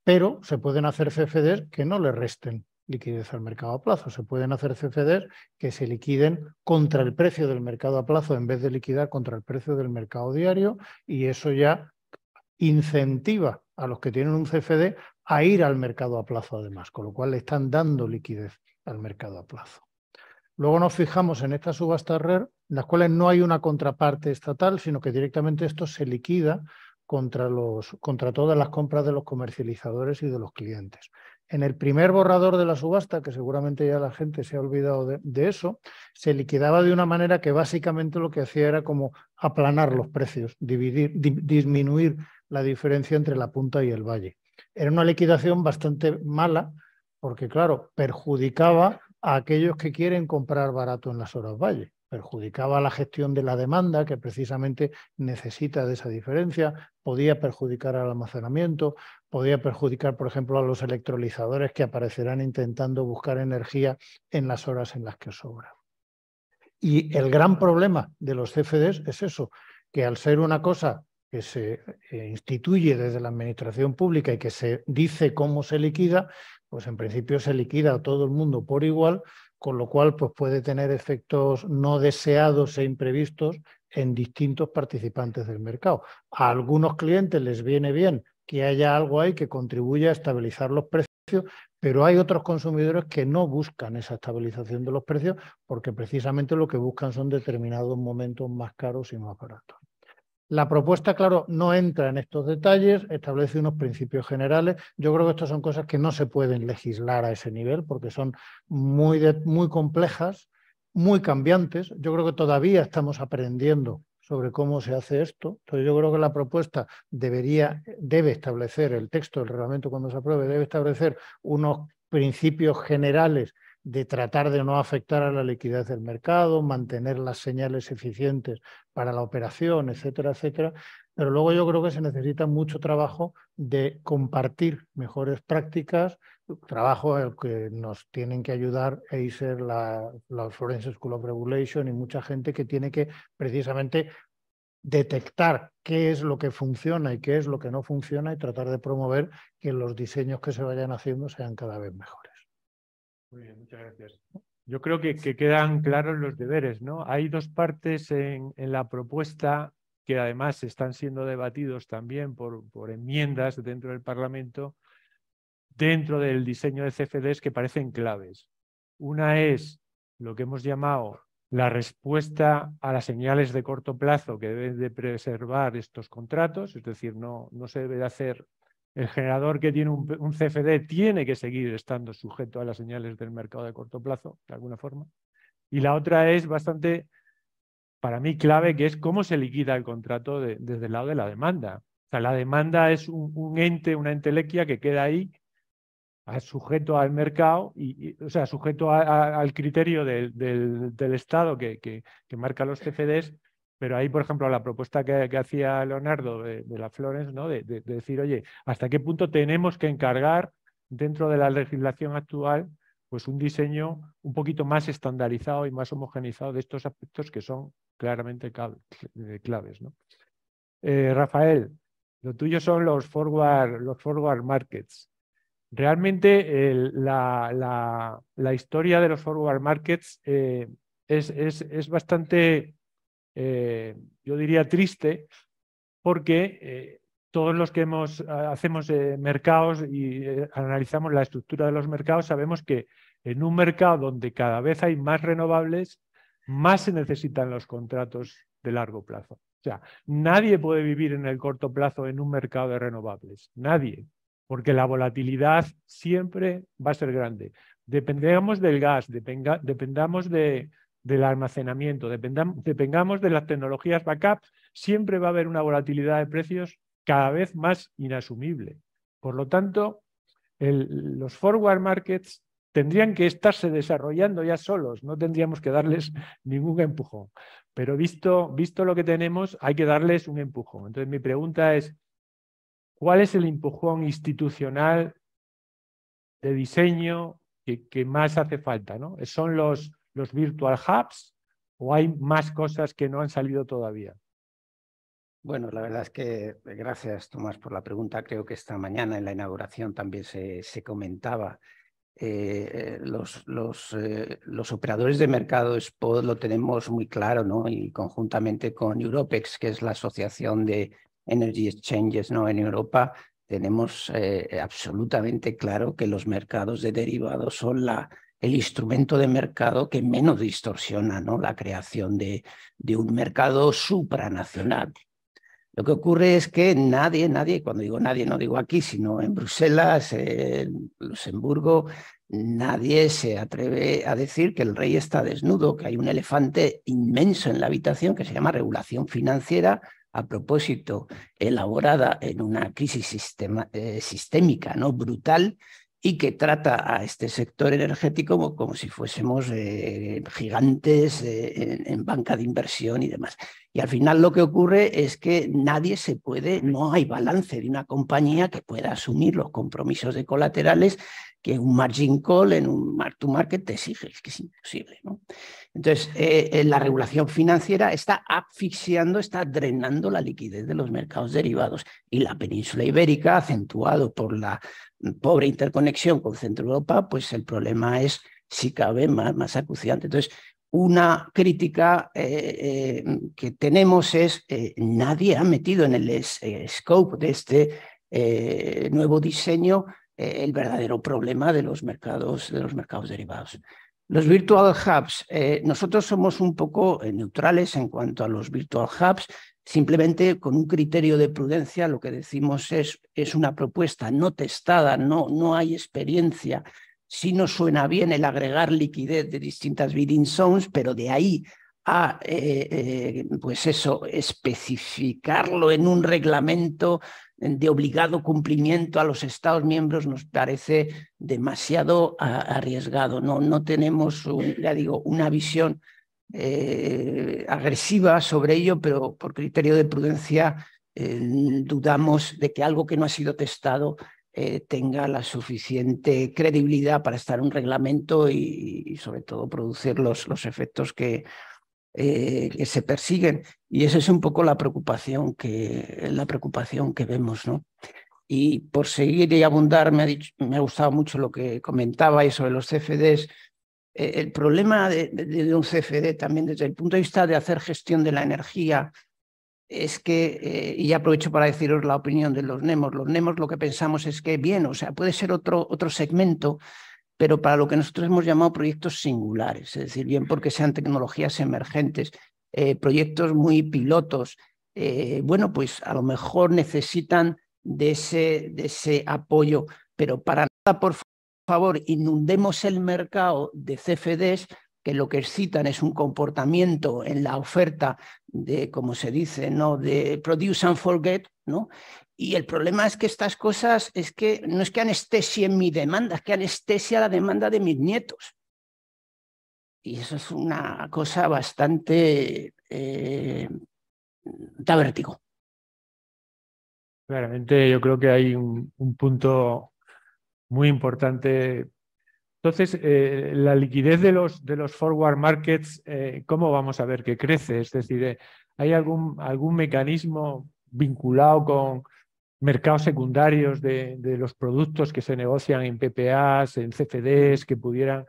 Pero se pueden hacer CFDs que no le resten liquidez al mercado a plazo. Se pueden hacer CFDs que se liquiden contra el precio del mercado a plazo en vez de liquidar contra el precio del mercado diario y eso ya incentiva a los que tienen un CFD a ir al mercado a plazo además, con lo cual le están dando liquidez al mercado a plazo. Luego nos fijamos en estas subastas RER, en las cuales no hay una contraparte estatal, sino que directamente esto se liquida contra, los, contra todas las compras de los comercializadores y de los clientes. En el primer borrador de la subasta, que seguramente ya la gente se ha olvidado de, eso, se liquidaba de una manera que básicamente lo que hacía era como aplanar los precios, dividir, disminuir la diferencia entre la punta y el valle. Era una liquidación bastante mala porque, claro, perjudicaba a aquellos que quieren comprar barato en las horas valle perjudicaba la gestión de la demanda, que precisamente necesita de esa diferencia, podía perjudicar al almacenamiento, podía perjudicar, por ejemplo, a los electrolizadores que aparecerán intentando buscar energía en las horas en las que sobra. Y el gran problema de los CFDs es eso, que al ser una cosa que se eh, instituye desde la administración pública y que se dice cómo se liquida, pues en principio se liquida a todo el mundo por igual, con lo cual pues, puede tener efectos no deseados e imprevistos en distintos participantes del mercado. A algunos clientes les viene bien que haya algo ahí que contribuya a estabilizar los precios, pero hay otros consumidores que no buscan esa estabilización de los precios porque precisamente lo que buscan son determinados momentos más caros y más baratos. La propuesta, claro, no entra en estos detalles, establece unos principios generales. Yo creo que estas son cosas que no se pueden legislar a ese nivel porque son muy, muy complejas, muy cambiantes. Yo creo que todavía estamos aprendiendo sobre cómo se hace esto. Entonces yo creo que la propuesta debería, debe establecer, el texto del reglamento cuando se apruebe, debe establecer unos principios generales de tratar de no afectar a la liquidez del mercado, mantener las señales eficientes para la operación, etcétera, etcétera. Pero luego yo creo que se necesita mucho trabajo de compartir mejores prácticas, trabajo al que nos tienen que ayudar ACER, la, la School of Regulation y mucha gente que tiene que precisamente detectar qué es lo que funciona y qué es lo que no funciona y tratar de promover que los diseños que se vayan haciendo sean cada vez mejores gracias. Yo creo que, quedan claros los deberes, ¿no? Hay dos partes en, la propuesta que además están siendo debatidos también por, por, enmiendas dentro del Parlamento, dentro del diseño de CFDs que parecen claves. Una es lo que hemos llamado la respuesta a las señales de corto plazo que deben de preservar estos contratos, es decir, no, no se debe de hacer el generador que tiene un, CFD tiene que seguir estando sujeto a las señales del mercado de corto plazo, de alguna forma. Y la otra es bastante, para mí, clave, que es cómo se liquida el contrato desde el lado de la demanda. O sea, la demanda es un, ente, una entelequia que queda ahí sujeto al mercado, y, o sea, sujeto al criterio del, Estado que, que, marca los CFDs pero ahí, por ejemplo, la propuesta que, hacía Leonardo de, la Flores ¿no? De, decir, oye, ¿hasta qué punto tenemos que encargar dentro de la legislación actual pues un diseño un poquito más estandarizado y más homogeneizado de estos aspectos que son claramente eh, claves? ¿no? Eh, Rafael, lo tuyo son los forward, los forward markets. Realmente la, historia de los forward markets eh, es, es bastante eh, yo diría triste, porque eh, todos los que hemos, hacemos eh, mercados y analizamos la estructura de los mercados sabemos que en un mercado donde cada vez hay más renovables, más se necesitan los contratos de largo plazo. O sea, nadie puede vivir en el corto plazo en un mercado de renovables, nadie, porque la volatilidad siempre va a ser grande. Dependemos del gas, dependamos de, del almacenamiento, dependamos de las tecnologías backup, siempre va a haber una volatilidad de precios cada vez más inasumible. Por lo tanto, los forward markets tendrían que estarse desarrollando ya solos, no tendríamos que darles *laughs* ningún empujón. Pero visto, visto lo que tenemos, hay que darles un empujón. Entonces, mi pregunta es, ¿cuál es el empujón institucional de diseño que, que más hace falta? ¿no? Son los, los virtual hubs o hay más cosas que no han salido todavía? Bueno, la verdad es que eh, gracias Tomás por la pregunta. Creo que esta mañana en la inauguración también se, se comentaba. Eh, eh, los, los, los, operadores de mercado Spot lo tenemos muy claro, ¿no? Y conjuntamente con Europex, que es la asociación de Energy Exchanges ¿no? en Europa, tenemos absolutamente claro que los mercados de derivados son la, el instrumento de mercado que menos distorsiona ¿no? la creación de, un mercado supranacional. Lo que ocurre es que nadie, nadie, cuando digo nadie, no digo aquí, sino en Bruselas, en Luxemburgo, nadie se atreve a decir que el rey está desnudo, que hay un elefante inmenso en la habitación que se llama regulación financiera, a propósito, elaborada en una crisis eh, sistémica, ¿no? brutal, y que trata a este sector energético como, si fuésemos eh, gigantes eh, en, banca de inversión y demás. Y al final lo que ocurre es que nadie se puede, no hay balance de una compañía que pueda asumir los compromisos de colaterales que un margin call en un mark to market te exige, es que es imposible. ¿no? Entonces, eh, la regulación financiera está asfixiando, está drenando la liquidez de los mercados derivados y la península ibérica, acentuado por la pobre interconexión con Centro Europa, pues el problema es, si cabe, más, acuciante. Entonces, una crítica eh, eh, que tenemos es, eh, nadie ha metido en el eh, scope de este nuevo diseño el verdadero problema de los mercados, de los mercados derivados. Los virtual hubs, nosotros somos un poco neutrales en cuanto a los virtual hubs, Simplemente con un criterio de prudencia lo que decimos es, es una propuesta no testada, no, no hay experiencia. Sí nos suena bien el agregar liquidez de distintas bidding zones, pero de ahí a, eh, eh, pues eso, especificarlo en un reglamento de obligado cumplimiento a los Estados miembros nos parece demasiado arriesgado. No, no tenemos, ya digo, una visión eh, agresiva sobre ello, pero por criterio de prudencia eh, dudamos de que algo que no ha sido testado eh, tenga la suficiente credibilidad para estar en un reglamento y, sobre todo producir los, los efectos que, que se persiguen. Y esa es un poco la preocupación que, la preocupación que vemos, ¿no? Y por seguir y abundar, me ha, me ha gustado mucho lo que comentaba y sobre los CFDs. Eh, el problema de, un CFD también desde el punto de vista de hacer gestión de la energía es que, eh, y aprovecho para deciros la opinión de los NEMOS, los NEMOS lo que pensamos es que, bien, o sea, puede ser otro, otro segmento, pero para lo que nosotros hemos llamado proyectos singulares, es decir, bien porque sean tecnologías emergentes, eh, proyectos muy pilotos, bueno, pues a lo mejor necesitan de ese, de ese apoyo, pero para nada, por favor, inundemos el mercado de CFDs que lo que excitan es un comportamiento en la oferta de, como se dice, ¿no? de produce and forget, ¿no? Y el problema es que estas cosas es que no es que anestesien mi demanda, es que anestesia la demanda de mis nietos. Y eso es una cosa bastante eh, da vértigo. Claramente yo creo que hay un punto muy importante. Entonces, eh, la liquidez de los, de los forward markets, eh, ¿cómo vamos a ver que crece? Es decir, eh, ¿hay algún, algún mecanismo vinculado con mercados secundarios de, los productos que se negocian en PPAs, en CFDs, que pudieran...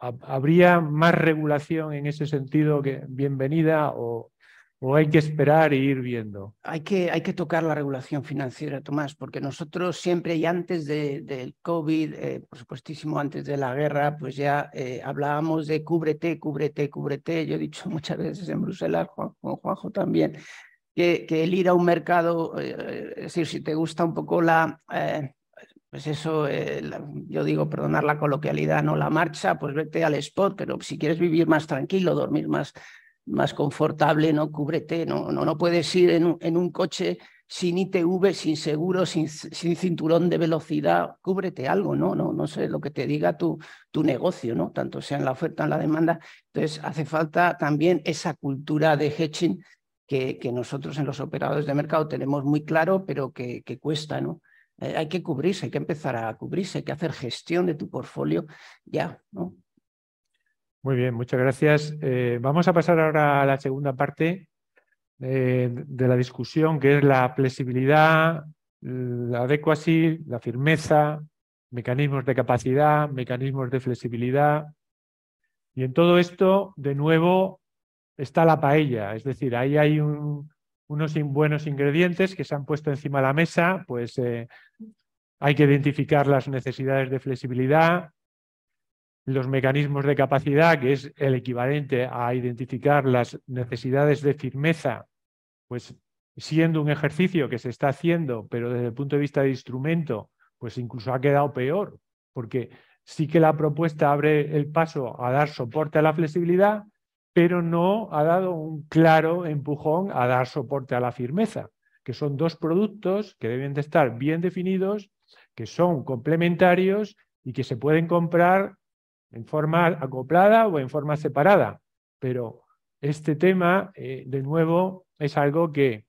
¿Habría más regulación en ese sentido que bienvenida o, ¿O hay que esperar e ir viendo? Hay que, hay que tocar la regulación financiera, Tomás, porque nosotros siempre y antes de, del COVID, eh, por supuestísimo antes de la guerra, pues ya eh, hablábamos de cúbrete, cúbrete, cúbrete. Yo he dicho *laughs* muchas veces en Bruselas, con Juanjo también, que, el ir a un mercado, eh, es decir, si te gusta un poco la... pues eso, yo digo, perdonar la coloquialidad, no la marcha, pues vete al spot, pero si quieres vivir más tranquilo, dormir más más confortable, ¿no? Cúbrete, no, no, no puedes ir en un, en un coche sin ITV, sin seguro, sin, sin, cinturón de velocidad, cúbrete algo, ¿no? No, no sé lo que te diga tu, tu negocio, ¿no? Tanto sea en la oferta en la demanda. Entonces, hace falta también esa cultura de hedging que, que nosotros en los operadores de mercado tenemos muy claro, pero que, que cuesta, ¿no? Eh, hay que cubrirse, hay que empezar a cubrirse, hay que hacer gestión de tu portfolio ya, ¿no? Muy bien, muchas gracias. Eh, vamos a pasar ahora a la segunda parte eh, de la discusión, que es la flexibilidad, la adecuacy, la firmeza, mecanismos de capacidad, mecanismos de flexibilidad. Y en todo esto, de nuevo, está la paella, es decir, ahí hay un, unos buenos ingredientes que se han puesto encima de la mesa, pues eh, hay que identificar las necesidades de flexibilidad, los mecanismos de capacidad, que es el equivalente a identificar las necesidades de firmeza, pues siendo un ejercicio que se está haciendo, pero desde el punto de vista de instrumento, pues incluso ha quedado peor, porque sí que la propuesta abre el paso a dar soporte a la flexibilidad, pero no ha dado un claro empujón a dar soporte a la firmeza, que son dos productos que deben de estar bien definidos, que son complementarios y que se pueden comprar en forma acoplada o en forma separada. Pero este tema, eh, de nuevo, es algo que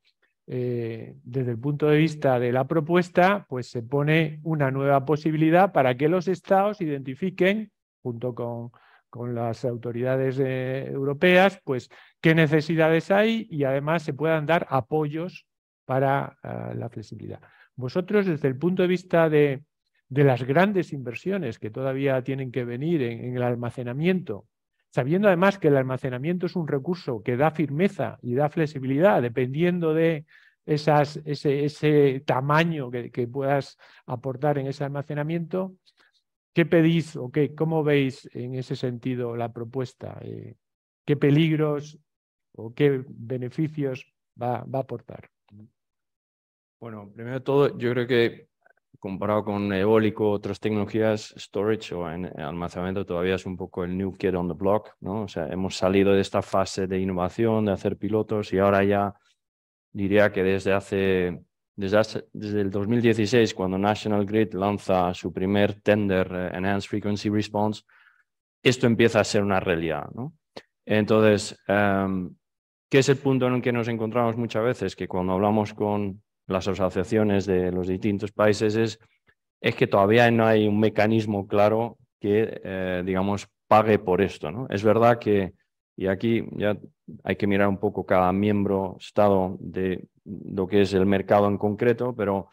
eh, desde el punto de vista de la propuesta, pues se pone una nueva posibilidad para que los estados identifiquen, junto con, con las autoridades eh, europeas, pues qué necesidades hay y además se puedan dar apoyos para ah, la flexibilidad. Vosotros, desde el punto de vista de de las grandes inversiones que todavía tienen que venir en, el almacenamiento, sabiendo además que el almacenamiento es un recurso que da firmeza y da flexibilidad dependiendo de ese, tamaño que, puedas aportar en ese almacenamiento. ¿Qué pedís o qué, cómo veis en ese sentido la propuesta? Eh, ¿Qué peligros o qué beneficios va, va a aportar? Bueno, primero de todo, yo creo que comparado con eólico, otras tecnologías, storage o en almacenamiento todavía es un poco el new kid on the block, ¿no? O sea, hemos salido de esta fase de innovación, de hacer pilotos y ahora ya diría que desde hace, desde, desde el 2016, cuando National Grid lanza su primer tender, eh, Enhanced Frequency Response, esto empieza a ser una realidad, ¿no? Entonces, em, ¿qué es el punto en el que nos encontramos muchas veces? Que cuando hablamos con las asociaciones de los distintos países es, es que todavía no hay un mecanismo claro que, eh, digamos, pague por esto. ¿no? Es verdad que, y aquí ya hay que mirar un poco cada miembro, estado de lo que es el mercado en concreto, pero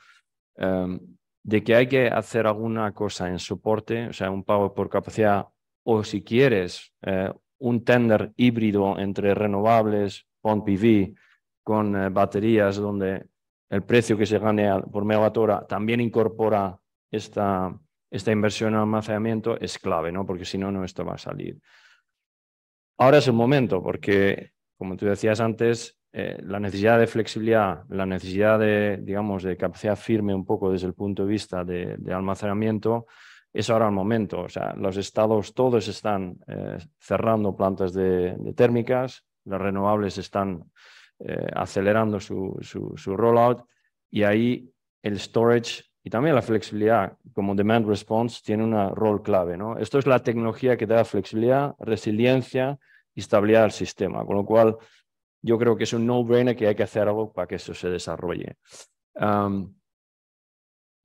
em, de que hay que hacer alguna cosa en soporte, o sea, un pago por capacidad, o si quieres, eh, un tender híbrido entre renovables, PON PV, con eh, baterías donde el precio que se gane por megawatt también incorpora esta, esta inversión en almacenamiento, es clave, ¿no? Porque si no, no esto va a salir. Ahora es el momento, porque, como tú decías antes, eh, la necesidad de flexibilidad, la necesidad de, digamos, de capacidad firme un poco desde el punto de vista de, almacenamiento, es ahora el momento. O sea, los estados todos están eh, cerrando plantas de, de, térmicas, las renovables están eh, acelerando su, su, su, rollout y ahí el storage y también la flexibilidad como demand response tiene un rol clave. ¿no? Esto es la tecnología que da flexibilidad, resiliencia y estabilidad al sistema, con lo cual yo creo que es un no-brainer que hay que hacer algo para que eso se desarrolle.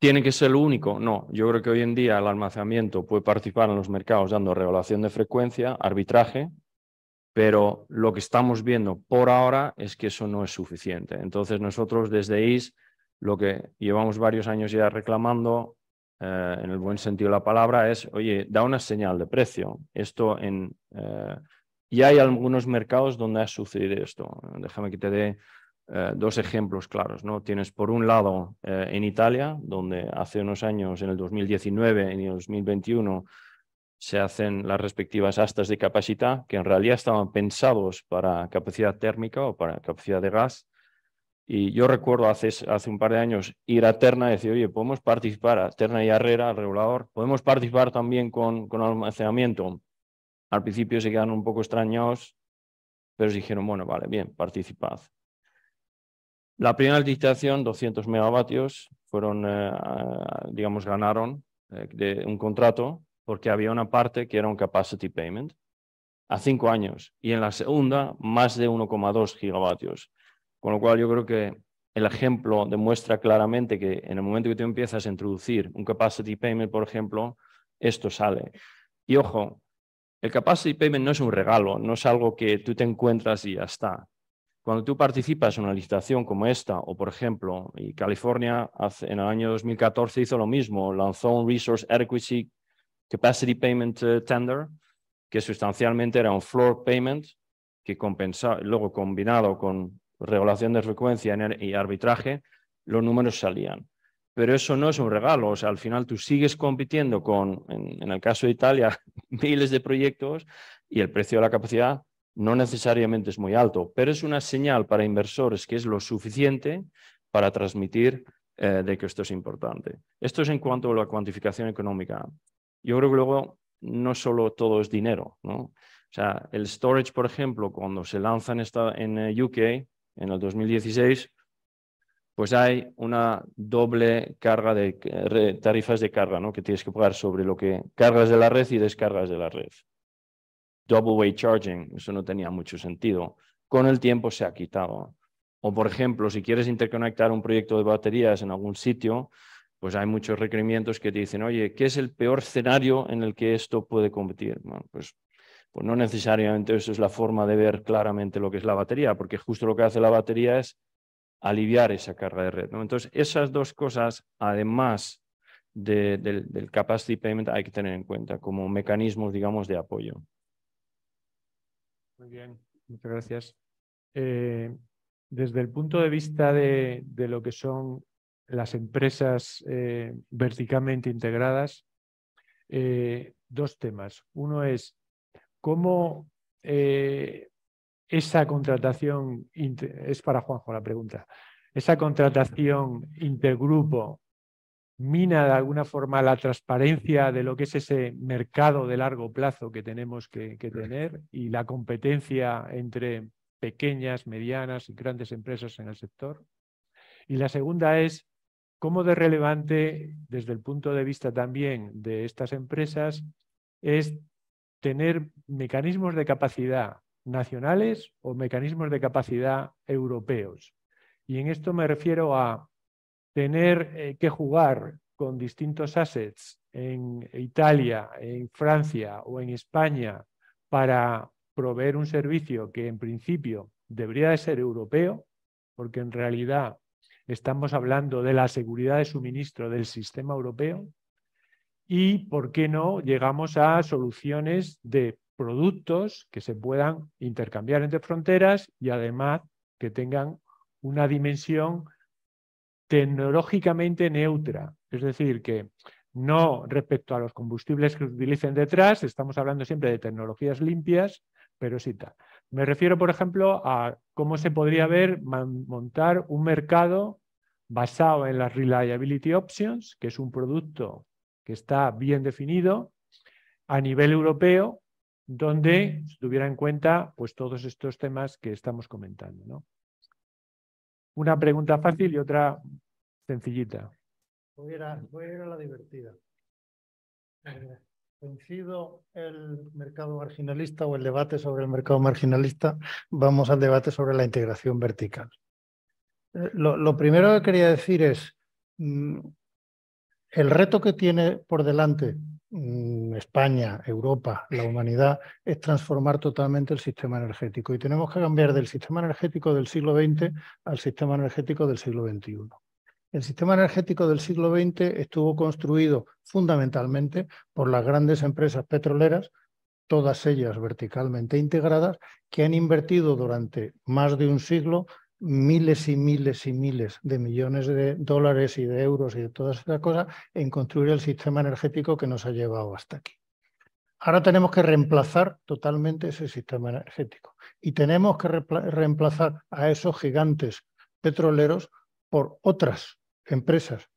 ¿Tiene que ser lo único? No. Yo creo que hoy en día el almacenamiento puede participar en los mercados dando regulación de frecuencia, arbitraje, pero lo que estamos viendo por ahora es que eso no es suficiente. Entonces nosotros desde IS lo que llevamos varios años ya reclamando, eh, en el buen sentido de la palabra, es, oye, da una señal de precio. Esto en... Eh, y hay algunos mercados donde ha sucedido esto. Déjame que te dé eh, dos ejemplos claros. ¿no? Tienes, por un lado, en Italia, donde hace unos años, en el 2019 y en el 2021, se hacen las respectivas astas de capacidad, que en realidad estaban pensados para capacidad térmica o para capacidad de gas. Y yo recuerdo hace, hace un par de años ir a Terna y decir, oye, podemos participar, a Terna y Herrera, al regulador, podemos participar también con, almacenamiento. Al principio se quedaron un poco extrañados, pero dijeron, bueno, vale, bien, participad. La primera licitación, 200 megavatios, fueron, eh, digamos, ganaron eh, de un contrato porque había una parte que era un capacity payment a cinco años y en la segunda más de 1,2 gigavatios. Con lo cual yo creo que el ejemplo demuestra claramente que en el momento que tú empiezas a introducir un capacity payment, por ejemplo, esto sale. Y ojo, el capacity payment no es un regalo, no es algo que tú te encuentras y ya está. Cuando tú participas en una licitación como esta, o por ejemplo, y California en el año 2014 hizo lo mismo, lanzó un Resource Adequacy Capacity Payment eh, Tender, que sustancialmente era un floor payment que compensaba, luego combinado con regulación de frecuencia y arbitraje, los números salían. Pero eso no es un regalo, o sea, al final tú sigues compitiendo con, en, el caso de Italia, *laughs* miles de proyectos y el precio de la capacidad no necesariamente es muy alto, pero es una señal para inversores que es lo suficiente para transmitir eh, de que esto es importante. Esto es en cuanto a la cuantificación económica yo creo que luego no solo todo es dinero, ¿no? O sea, el storage, por ejemplo, cuando se lanza en, esta, en eh, UK en el 2016, pues hay una doble carga de eh, tarifas de carga, ¿no? Que tienes que pagar sobre lo que cargas de la red y descargas de la red. Double way charging, eso no tenía mucho sentido. Con el tiempo se ha quitado. O, por ejemplo, si quieres interconectar un proyecto de baterías en algún sitio, pues hay muchos requerimientos que te dicen, oye, ¿qué es el peor escenario en el que esto puede competir? Bueno, pues, pues no necesariamente eso es la forma de ver claramente lo que es la batería, porque justo lo que hace la batería es aliviar esa carga de red. Entonces, esas dos cosas, además del, capacity payment, hay que tener en cuenta como mecanismos, digamos, de apoyo. Muy bien, muchas gracias. Eh, desde el punto de vista de, de lo que son las empresas eh, verticalmente integradas, eh, dos temas. Uno es cómo eh, esa contratación, es para Juanjo la pregunta, esa contratación intergrupo mina de alguna forma la transparencia de lo que es ese mercado de largo plazo que tenemos que tener y la competencia entre pequeñas, medianas y grandes empresas en el sector. Y la segunda es cómo de relevante desde el punto de vista también de estas empresas es tener mecanismos de capacidad nacionales o mecanismos de capacidad europeos. Y en esto me refiero a tener eh, que jugar con distintos assets en Italia, en Francia o en España para proveer un servicio que en principio debería de ser europeo, porque en realidad estamos hablando de la seguridad de suministro del sistema europeo y, ¿por qué no?, llegamos a soluciones de productos que se puedan intercambiar entre fronteras y además que tengan una dimensión tecnológicamente neutra. Es decir, que no respecto a los combustibles que utilicen detrás, estamos hablando siempre de tecnologías limpias, pero sí tal. Me refiero, por ejemplo, a cómo se podría ver montar un mercado basado en las Reliability Options, que es un producto que está bien definido a nivel europeo, donde se tuviera en cuenta pues, todos estos temas que estamos comentando. Una pregunta fácil y otra sencillita. Voy a, ir a, la divertida. Vencido eh, el mercado marginalista o el debate sobre el mercado marginalista, vamos al debate sobre la integración vertical. Eh, lo, primero que quería decir es mm, el reto que tiene por delante mm, España, Europa, la humanidad, es transformar totalmente el sistema energético. Y tenemos que cambiar del sistema energético del siglo XX al sistema energético del siglo XXI. El sistema energético del siglo XX estuvo construido fundamentalmente por las grandes empresas petroleras, todas ellas verticalmente integradas, que han invertido durante más de un siglo miles y miles y miles de millones de dólares y de euros y de todas esas cosas en construir el sistema energético que nos ha llevado hasta aquí. Ahora tenemos que reemplazar totalmente ese sistema energético y tenemos que reemplazar a esos gigantes petroleros por otras empresas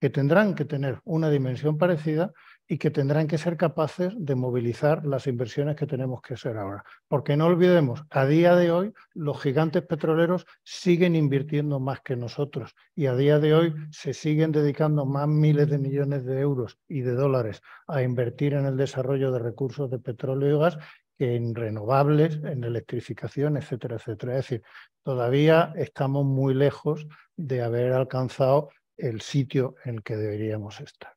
que tendrán que tener una dimensión parecida, y que tendrán que ser capaces de movilizar las inversiones que tenemos que hacer ahora. Porque no olvidemos, a día de hoy los gigantes petroleros siguen invirtiendo más que nosotros y a día de hoy se siguen dedicando más miles de millones de euros y de dólares a invertir en el desarrollo de recursos de petróleo y gas que en renovables, en electrificación, etcétera, etcétera. Es decir, todavía estamos muy lejos de haber alcanzado el sitio en el que deberíamos estar.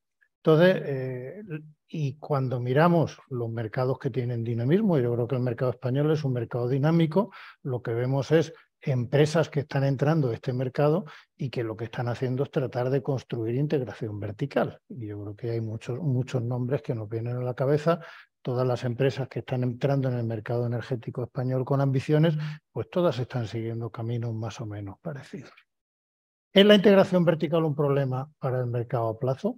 Entonces, eh, y cuando miramos los mercados que tienen dinamismo, y yo creo que el mercado español es un mercado dinámico, lo que vemos es empresas que están entrando a este mercado y que lo que están haciendo es tratar de construir integración vertical. Y yo creo que hay muchos, muchos nombres que nos vienen a la cabeza. Todas las empresas que están entrando en el mercado energético español con ambiciones, pues todas están siguiendo caminos más o menos parecidos. ¿Es la integración vertical un problema para el mercado a plazo?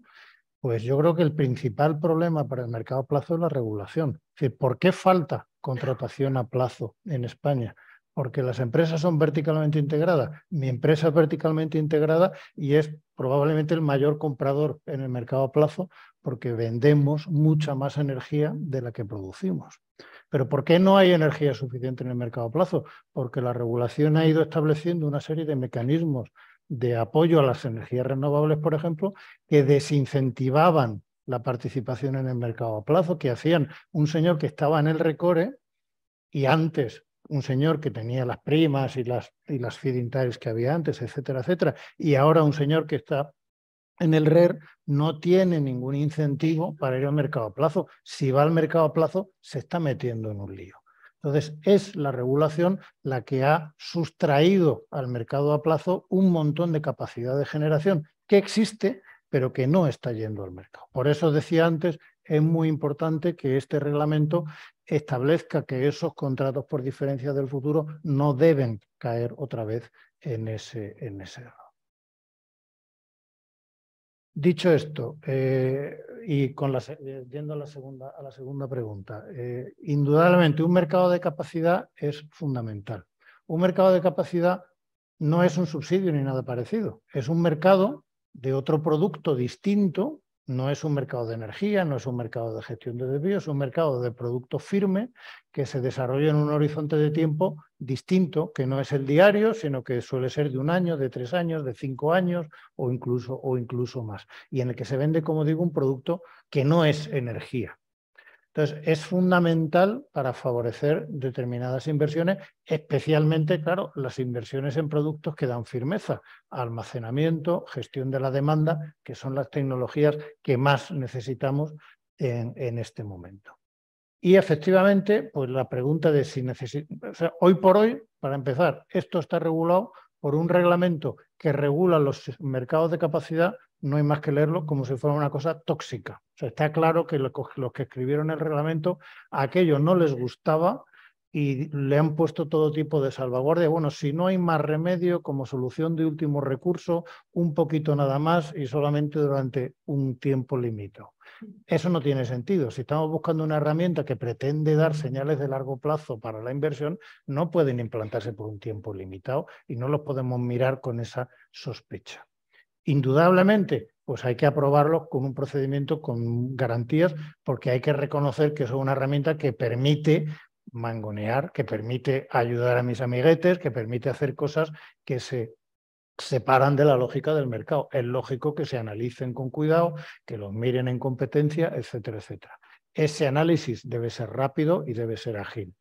Pues yo creo que el principal problema para el mercado a plazo es la regulación. Es decir, ¿por qué falta contratación a plazo en España? Porque las empresas son verticalmente integradas. Mi empresa es verticalmente integrada y es probablemente el mayor comprador en el mercado a plazo porque vendemos mucha más energía de la que producimos. Pero ¿por qué no hay energía suficiente en el mercado a plazo? Porque la regulación ha ido estableciendo una serie de mecanismos de apoyo a las energías renovables, por ejemplo, que desincentivaban la participación en el mercado a plazo, que hacían un señor que estaba en el recore y antes un señor que tenía las primas y las, y las feeding que había antes, etcétera, etcétera, y ahora un señor que está en el RER no tiene ningún incentivo para ir al mercado a plazo. Si va al mercado a plazo, se está metiendo en un lío. Entonces, es la regulación la que ha sustraído al mercado a plazo un montón de capacidad de generación que existe, pero que no está yendo al mercado. Por eso decía antes, es muy importante que este reglamento establezca que esos contratos por diferencia del futuro no deben caer otra vez en ese, en ese error. Dicho esto, eh, y con la, eh, yendo a la segunda, a la segunda pregunta, eh, indudablemente un mercado de capacidad es fundamental. Un mercado de capacidad no es un subsidio ni nada parecido, es un mercado de otro producto distinto, no es un mercado de energía, no es un mercado de gestión de desvíos, es un mercado de producto firme que se desarrolla en un horizonte de tiempo distinto, que no es el diario, sino que suele ser de un año, de tres años, de cinco años o incluso, o incluso más, y en el que se vende, como digo, un producto que no es energía. Entonces, es fundamental para favorecer determinadas inversiones, especialmente, claro, las inversiones en productos que dan firmeza, almacenamiento, gestión de la demanda, que son las tecnologías que más necesitamos en, en este momento. Y efectivamente, pues la pregunta de si necesita. O sea, hoy por hoy, para empezar, esto está regulado por un reglamento que regula los mercados de capacidad, no hay más que leerlo como si fuera una cosa tóxica. O sea, está claro que los que escribieron el reglamento, aquello no les gustaba y le han puesto todo tipo de salvaguardia. Bueno, si no hay más remedio como solución de último recurso, un poquito nada más y solamente durante un tiempo limitado. Eso no tiene sentido. Si estamos buscando una herramienta que pretende dar mm. señales de largo plazo para la inversión, no pueden implantarse por un tiempo limitado y no los podemos mirar con esa sospecha. Indudablemente, pues hay que aprobarlos con un procedimiento con garantías, porque hay que reconocer que es una herramienta que permite mangonear, que permite ayudar a mis amiguetes, que permite hacer cosas que se separan de la lógica del mercado. Es lógico que se analicen con cuidado, que los miren en competencia, etcétera, etcétera. Ese análisis debe ser rápido y debe ser ágil.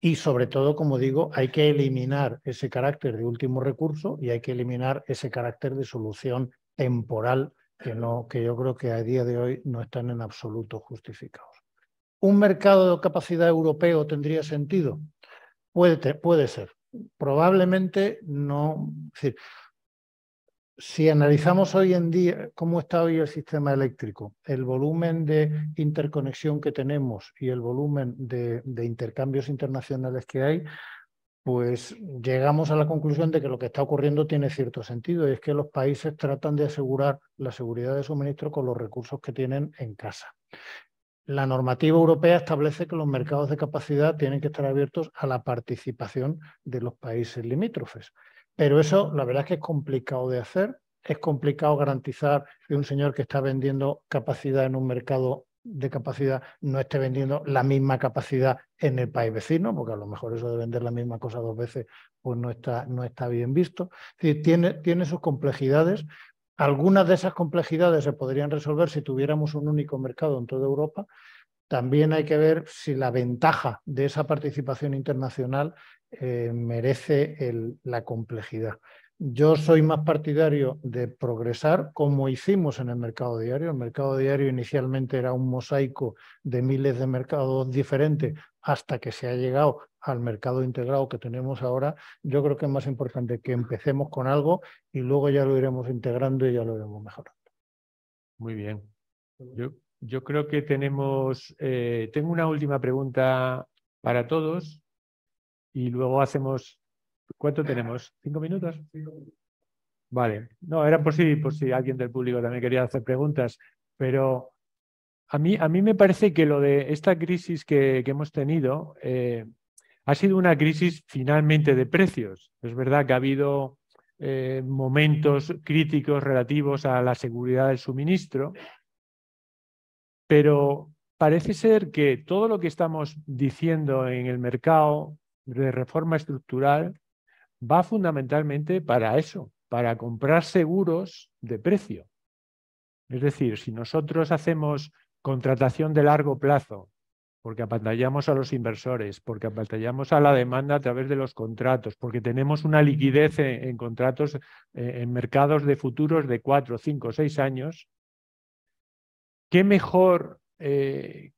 Y sobre todo, como digo, hay que eliminar ese carácter de último recurso y hay que eliminar ese carácter de solución temporal que, no, que yo creo que a día de hoy no están en absoluto justificados. ¿Un mercado de capacidad europeo tendría sentido? Puede, puede ser, probablemente no... Es decir, si analizamos hoy en día cómo está hoy el sistema eléctrico, el volumen de interconexión que tenemos y el volumen de, de, intercambios internacionales que hay, pues llegamos a la conclusión de que lo que está ocurriendo tiene cierto sentido y es que los países tratan de asegurar la seguridad de suministro con los recursos que tienen en casa la normativa europea establece que los mercados de capacidad tienen que estar abiertos a la participación de los países limítrofes. Pero eso, la verdad es que es complicado de hacer. Es complicado garantizar que un señor que está vendiendo capacidad en un mercado de capacidad no esté vendiendo la misma capacidad en el país vecino, porque a lo mejor eso de vender la misma cosa dos veces pues no está, bien visto. tiene, tiene sus complejidades, algunas de esas complejidades se podrían resolver si tuviéramos un único mercado en toda Europa. También hay que ver si la ventaja de esa participación internacional eh, merece la complejidad. Yo soy más partidario de progresar como hicimos en el mercado diario. El mercado diario inicialmente era un mosaico de miles de mercados diferentes hasta que se ha llegado al mercado integrado que tenemos ahora. Yo creo que es más importante que empecemos con algo y luego ya lo iremos integrando y ya lo iremos mejorando. Muy bien. Yo, creo que tenemos, eh, tengo una última pregunta para todos y luego hacemos ¿Cuánto tenemos? ¿Cinco minutos? Vale. No, era por si, si alguien del público también quería hacer preguntas, pero a mí, a mí me parece que lo de esta crisis que, hemos tenido eh, ha sido una crisis finalmente de precios. Es verdad que ha habido eh, momentos críticos relativos a la seguridad del suministro, pero parece ser que todo lo que estamos diciendo en el mercado de reforma estructural va fundamentalmente para eso, para comprar seguros de precio. Es decir, si nosotros hacemos contratación de largo plazo, porque apantallamos a los inversores, porque apantallamos a la demanda a través de los contratos, porque tenemos una liquidez en, contratos, eh, en mercados de futuros de cuatro, cinco, seis años, ¿qué mejor eh,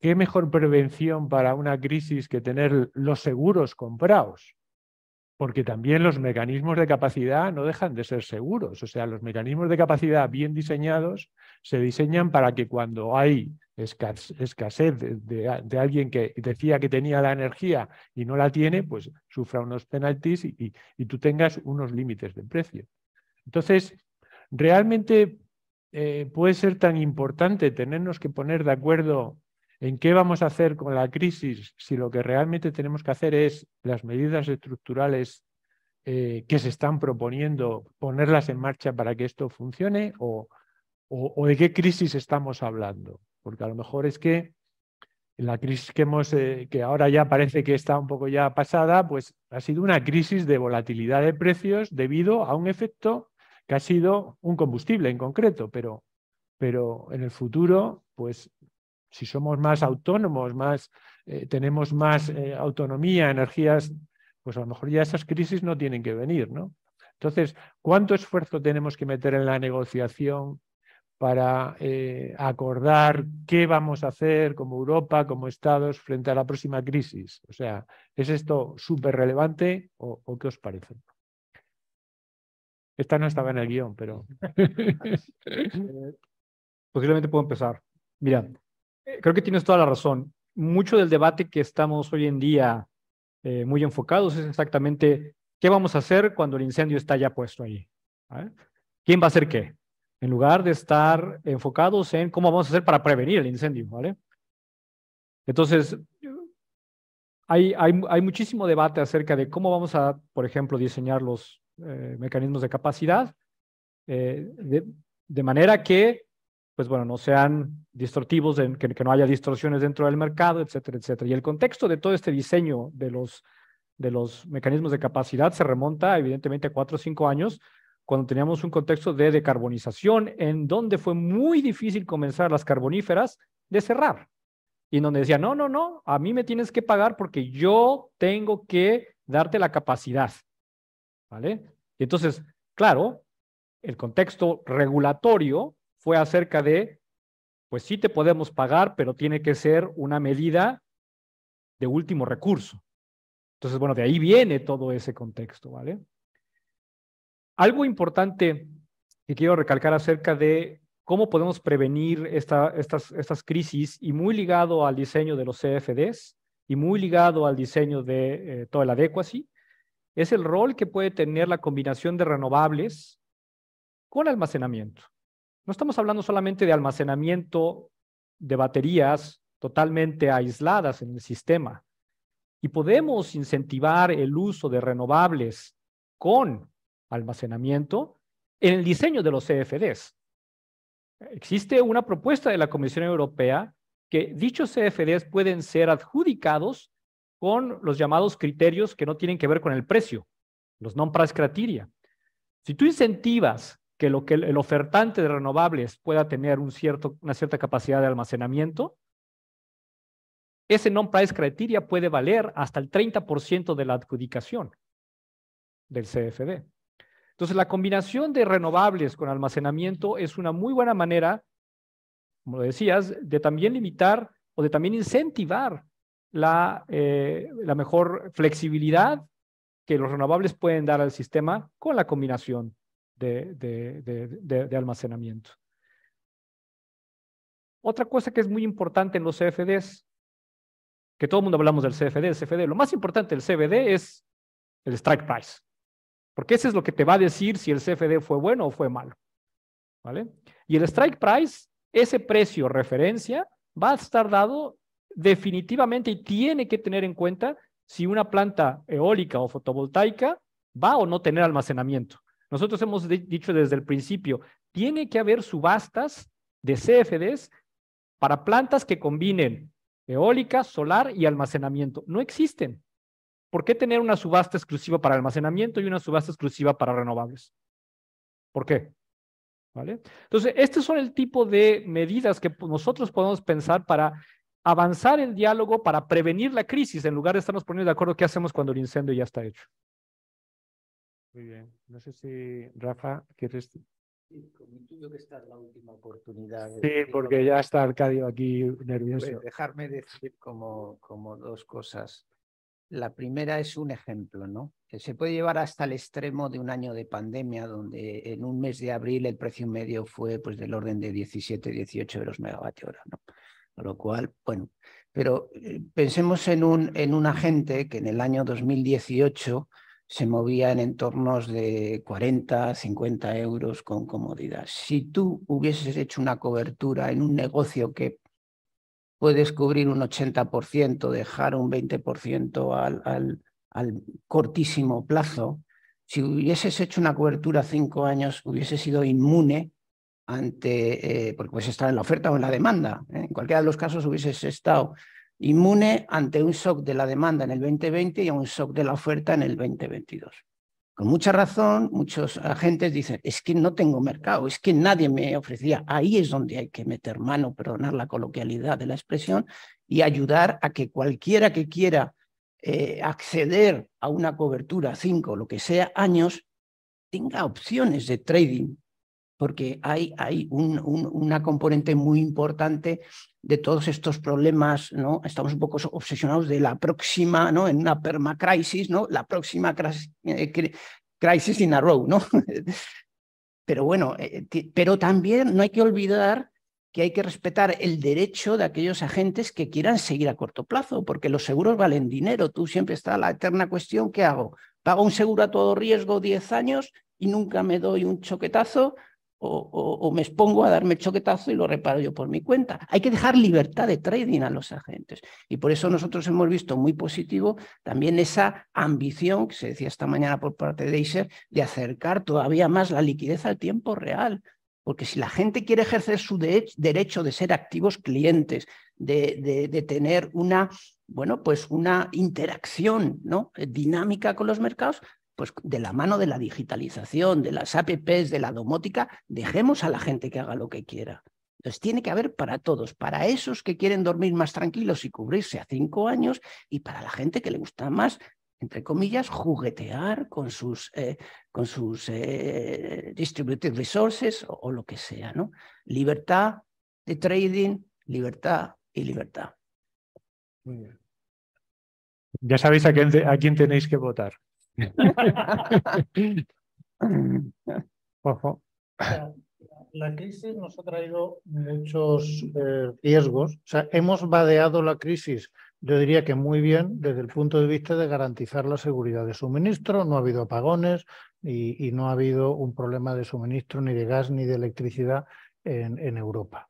prevención para una crisis que tener los seguros comprados? porque también los mecanismos de capacidad no dejan de ser seguros. O sea, los mecanismos de capacidad bien diseñados se diseñan para que cuando hay escasez de, alguien que decía que tenía la energía y no la tiene, pues sufra unos penaltis y, tú tengas unos límites de precio. Entonces, realmente eh, puede ser tan importante tenernos que poner de acuerdo ¿En qué vamos a hacer con la crisis si lo que realmente tenemos que hacer es las medidas estructurales eh, que se están proponiendo, ponerlas en marcha para que esto funcione? O, de qué crisis estamos hablando? Porque a lo mejor es que la crisis que, hemos, eh, que ahora ya parece que está un poco ya pasada, pues ha sido una crisis de volatilidad de precios debido a un efecto que ha sido un combustible en concreto, pero, pero en el futuro, pues si somos más autónomos, más, eh, tenemos más eh, autonomía, energías, pues a lo mejor ya esas crisis no tienen que venir, ¿no? Entonces, ¿cuánto esfuerzo tenemos que meter en la negociación para eh, acordar qué vamos a hacer como Europa, como Estados, frente a la próxima crisis? O sea, ¿es esto súper relevante o, qué os parece? Esta no estaba en el guión, pero... *laughs* Posiblemente puedo empezar. Mira, Creo que tienes toda la razón. Mucho del debate que estamos hoy en día eh, muy enfocados es exactamente qué vamos a hacer cuando el incendio está ya puesto ahí. ¿Quién va a hacer qué? En lugar de estar enfocados en cómo vamos a hacer para prevenir el incendio. ¿vale? Entonces, hay, hay, hay muchísimo debate acerca de cómo vamos a, por ejemplo, diseñar los eh, mecanismos de capacidad eh, de manera que pues bueno, no sean distortivos, que, no haya distorsiones dentro del mercado, etcétera, etcétera. Y el contexto de todo este diseño de los, de los mecanismos de capacidad se remonta evidentemente a cuatro o cinco años, cuando teníamos un contexto de decarbonización, en donde fue muy difícil comenzar las carboníferas de cerrar. Y donde decía, no, no, no, a mí me tienes que pagar porque yo tengo que darte la capacidad. ¿Vale? Y entonces, claro, el contexto regulatorio fue acerca de, pues sí te podemos pagar, pero tiene que ser una medida de último recurso. Entonces, bueno, de ahí viene todo ese contexto, ¿vale? Algo importante que quiero recalcar acerca de cómo podemos prevenir estas, estas crisis y muy ligado al diseño de los CFDs y muy ligado al diseño de eh, toda la adequacy, es el rol que puede tener la combinación de renovables con almacenamiento no estamos hablando solamente de almacenamiento de baterías totalmente aisladas en el sistema. Y podemos incentivar el uso de renovables con almacenamiento en el diseño de los CFDs. Existe una propuesta de la Comisión Europea que dichos CFDs pueden ser adjudicados con los llamados criterios que no tienen que ver con el precio, los non-price criteria. Si tú incentivas que, lo que el ofertante de renovables pueda tener una cierta capacidad de almacenamiento, ese non-price criteria puede valer hasta el 30% de la adjudicación del CFD. Entonces, la combinación de renovables con almacenamiento es una muy buena manera, como lo decías, de también limitar o de también incentivar la, eh, la mejor flexibilidad que los renovables pueden dar al sistema con la combinación de, almacenamiento. Otra cosa que es muy importante en los CFDs, que todo el mundo hablamos del CFD, el CFD, lo más importante del CBD es el strike price, porque ese es lo que te va a decir si el CFD fue bueno o fue malo. ¿vale? Y el strike price, ese precio referencia, va a estar dado definitivamente y tiene que tener en cuenta si una planta eólica o fotovoltaica va o no tener almacenamiento. Nosotros hemos dicho desde el principio, tiene que haber subastas de CFDs para plantas que combinen eólica, solar y almacenamiento. No existen. ¿Por qué tener una subasta exclusiva para almacenamiento y una subasta exclusiva para renovables? ¿Por qué? ¿Vale? Entonces, estos son el tipo de medidas que nosotros podemos pensar para avanzar el diálogo, para prevenir la crisis, en lugar de estarnos poniendo de acuerdo qué hacemos cuando el incendio ya está hecho. Muy bien. No sé si, Rafa, quieres. Sí, que es la última oportunidad. Sí, porque ya está Arcadio aquí nervioso. dejarme decir como, como dos cosas. La primera es un ejemplo, ¿no? Que se puede llevar hasta el extremo de un año de pandemia, donde en un mes de abril el precio medio fue pues, del orden de 17, 18 euros megavatio hora, ¿no? Con lo cual, bueno, pero eh, pensemos en un, en un agente que en el año 2018 se movía en entornos de 40, 50 euros con comodidad. Si tú hubieses hecho una cobertura en un negocio que puedes cubrir un 80%, dejar un 20% al, cortísimo plazo, si hubieses hecho una cobertura cinco años, hubieses sido inmune ante, eh, porque puedes estar en la oferta o en la demanda. ¿eh? En cualquiera de los casos hubieses estado inmune ante un shock de la demanda en el 2020 y a un shock de la oferta en el 2022. Con mucha razón, muchos agentes dicen, es que no tengo mercado, es que nadie me ofrecía. Ahí es donde hay que meter mano, perdonar la coloquialidad de la expresión, y ayudar a que cualquiera que quiera eh, acceder a una cobertura cinco, lo que sea, años, tenga opciones de trading porque hay, hay una componente muy importante de todos estos problemas, ¿no? Estamos un poco obsesionados de la próxima, ¿no? En una permacrisis, ¿no? La próxima eh, crisis in a row, ¿no? *laughs* pero bueno, eh, pero también no hay que olvidar que hay que respetar el derecho de aquellos agentes que quieran seguir a corto plazo, porque los seguros valen dinero. Tú siempre está la eterna cuestión, ¿qué hago? ¿Pago un seguro a todo riesgo 10 años y nunca me doy un choquetazo? o, me expongo a darme choquetazo y lo reparo yo por mi cuenta. Hay que dejar libertad de trading a los agentes. Y por eso nosotros hemos visto muy positivo también esa ambición que se decía esta mañana por parte de Acer de acercar todavía más la liquidez al tiempo real. Porque si la gente quiere ejercer su derecho de ser activos clientes, de, de tener una bueno, pues una interacción ¿no? dinámica con los mercados, pues de la mano de la digitalización, de las APPs, de la domótica, dejemos a la gente que haga lo que quiera. Entonces tiene que haber para todos, para esos que quieren dormir más tranquilos y cubrirse a cinco años y para la gente que le gusta más entre comillas, juguetear con sus, eh, con sus eh, distributed resources o, lo que sea, ¿no? Libertad de trading, libertad y libertad. Muy bien. Ya sabéis a quién tenéis que votar. La crisis nos ha traído muchos eh, riesgos. O sea, hemos vadeado la crisis, yo diría que muy bien, desde el punto de vista de garantizar la seguridad de suministro. No ha habido apagones y, no ha habido un problema de suministro ni de gas ni de electricidad en Europa.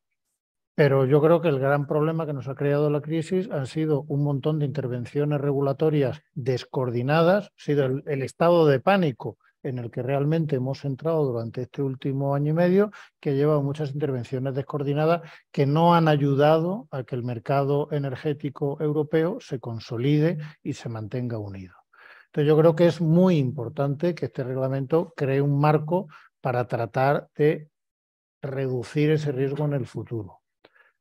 Pero yo creo que el gran problema que nos ha creado la crisis han sido un montón de intervenciones regulatorias descoordinadas, ha sido el, estado de pánico en el que realmente hemos entrado durante este último año y medio, que lleva muchas intervenciones descoordinadas que no han ayudado a que el mercado energético europeo se consolide y se mantenga unido. Entonces yo creo que es muy importante que este reglamento cree un marco para tratar de reducir ese riesgo en el futuro.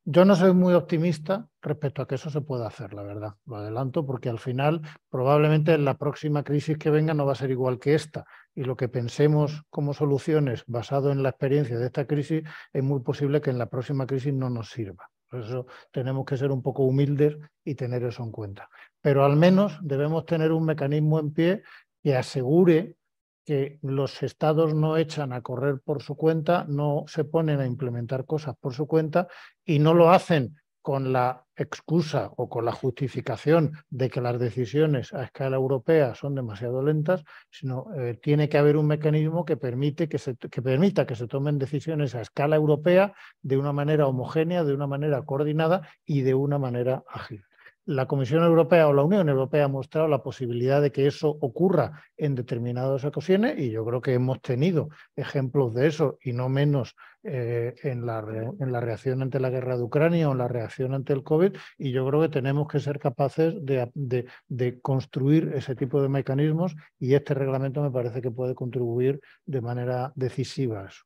Yo no soy muy optimista respecto a que eso se pueda hacer, la verdad. Lo adelanto porque al final probablemente la próxima crisis que venga no va a ser igual que esta. Y lo que pensemos como soluciones basado en la experiencia de esta crisis es muy posible que en la próxima crisis no nos sirva. Por eso tenemos que ser un poco humildes y tener eso en cuenta. Pero al menos debemos tener un mecanismo en pie que asegure que los estados no echan a correr por su cuenta, no se ponen a implementar cosas por su cuenta y no lo hacen con la excusa o con la justificación de que las decisiones a escala europea son demasiado lentas, sino eh, tiene que haber un mecanismo que, permite que, se, que permita que se tomen decisiones a escala europea de una manera homogénea, de una manera coordinada y de una manera ágil la Comisión Europea o la Unión Europea ha mostrado la posibilidad de que eso ocurra en determinadas ocasiones y yo creo que hemos tenido ejemplos de eso y no menos eh, en, la, en, la, reacción ante la guerra de Ucrania o en la reacción ante el COVID y yo creo que tenemos que ser capaces de, de construir ese tipo de mecanismos y este reglamento me parece que puede contribuir de manera decisiva a eso.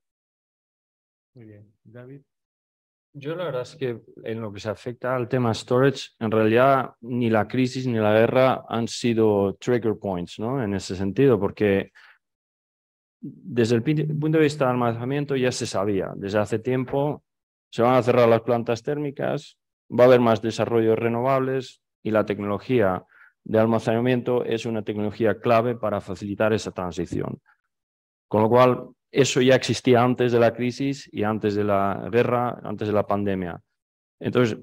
Muy bien. David. Yo la verdad es que en lo que se afecta al tema storage, en realidad ni la crisis ni la guerra han sido trigger points, ¿no? En ese sentido, porque desde el punto de vista del almacenamiento ya se sabía, desde hace tiempo se van a cerrar las plantas térmicas, va a haber más desarrollos renovables y la tecnología de almacenamiento es una tecnología clave para facilitar esa transición. Con lo cual, eso ya existía antes de la crisis y antes de la guerra, antes de la pandemia. Entonces,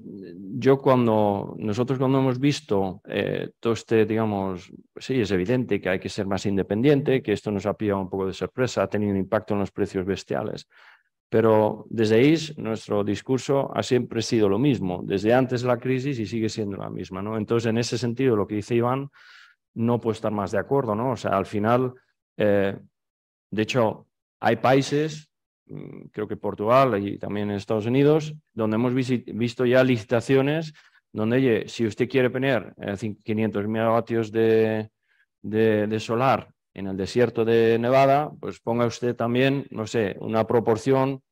yo cuando, nosotros cuando hemos visto eh, todo este, digamos, sí, es evidente que hay que ser más independiente, que esto nos ha pillado un poco de sorpresa, ha tenido un impacto en los precios bestiales. Pero desde ahí nuestro discurso ha siempre sido lo mismo, desde antes de la crisis y sigue siendo la misma, ¿no? Entonces, en ese sentido, lo que dice Iván, no puedo estar más de acuerdo, ¿no? O sea, al final, eh, de hecho, hay países, mm, creo que Portugal y también en Estados Unidos, donde hemos visto ya licitaciones donde, si usted quiere poner 500 eh, megavatios de, solar en el desierto de Nevada, pues ponga usted también, no sé, una proporción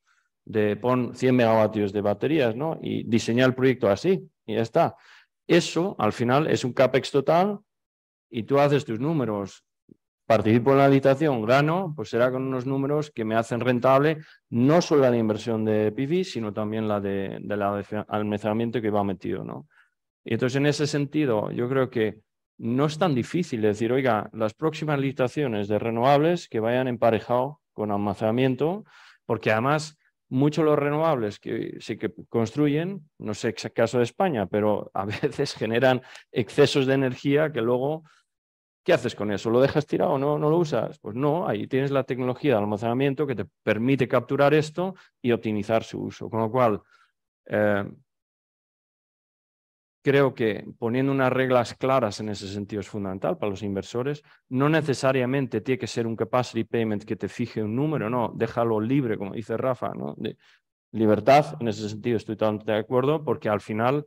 de pon 100 megavatios de baterías, ¿no? Y diseña el proyecto así, y ya está. Eso, al final, es un CAPEX total y tú haces tus números participo en la licitación, grano, pues será con unos números que me hacen rentable no solo la inversión de PV, sino también la de, la almacenamiento que va metido, ¿no? Y entonces, en ese sentido, yo creo que no es tan difícil decir, oiga, las próximas licitaciones de renovables que vayan emparejado con almacenamiento, porque además muchos los renovables que sí que construyen, no sé el caso de España, pero a *laughs* veces generan excesos de energía que luego ¿Qué haces con eso? ¿Lo dejas tirado? ¿No, ¿No lo usas? Pues no, ahí tienes la tecnología de almacenamiento que te permite capturar esto y optimizar su uso. Con lo cual, eh, creo que poniendo unas reglas claras en ese sentido es fundamental para los inversores. No necesariamente tiene que ser un capacity payment que te fije un número, no, déjalo libre, como dice Rafa, ¿no? libertad, en ese sentido estoy totalmente de acuerdo, porque al final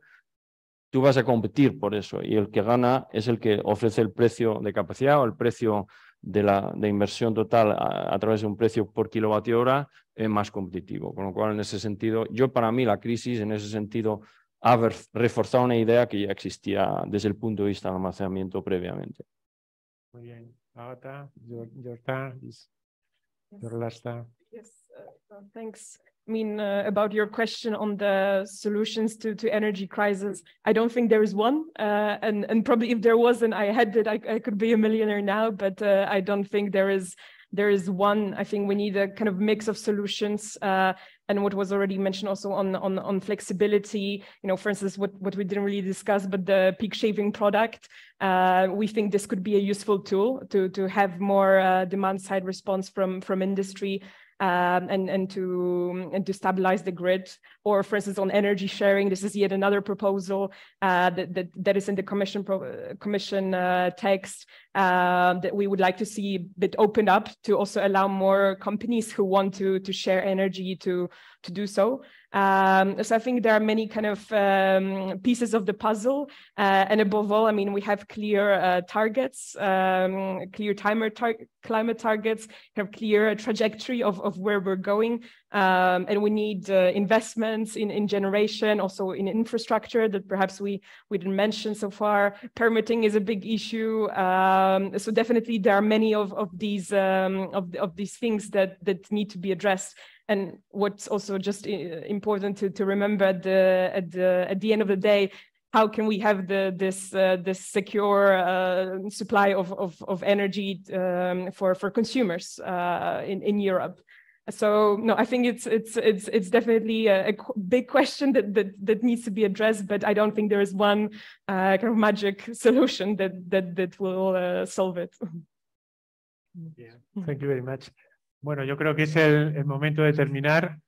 tú vas a competir por eso y el que gana es el que ofrece el precio de capacidad o el precio de, la, de inversión total a, través de un precio por kilovatio hora es más competitivo. Con lo cual, en ese sentido, yo para mí la crisis, en ese sentido, ha reforzado una idea que ya existía desde el punto de vista del almacenamiento previamente. Muy bien. Agata, Yes, uh, thanks. I mean, uh, about your question on the solutions to, to energy crisis, I don't think there is one. Uh, and, and probably if there was and I had it, I, I could be a millionaire now, but uh, I don't think there is there is one. I think we need a kind of mix of solutions. Uh, and what was already mentioned also on, on, on flexibility, you know, for instance, what, what we didn't really discuss, but the peak shaving product, uh, we think this could be a useful tool to, to have more uh, demand side response from, from industry um, and, and, to, and to stabilize the grid. Or for instance, on energy sharing, this is yet another proposal uh, that, that, that is in the commission, commission uh, text uh, that we would like to see a bit opened up to also allow more companies who want to, to share energy to, to do so. Um, so I think there are many kind of um, pieces of the puzzle. Uh, and above all, I mean, we have clear uh, targets, um, clear timer tar climate targets, have clear trajectory of, of where we're going. Um, and we need uh, investments in, in generation, also in infrastructure that perhaps we, we didn't mention so far. Permitting is a big issue. Um, so definitely there are many of, of these um, of, of these things that, that need to be addressed and what's also just uh, important to, to remember at the, at, the, at the end of the day, how can we have the, this uh, this secure uh, supply of of, of energy um, for for consumers uh, in in Europe? So no, I think it's it's it's it's definitely a, a, big question that, that that needs to be addressed. But I don't think there is one uh, kind of magic *laughs* solution that that that will uh, solve it. Yeah, thank you very much. Bueno, yo creo que es el, momento de terminar.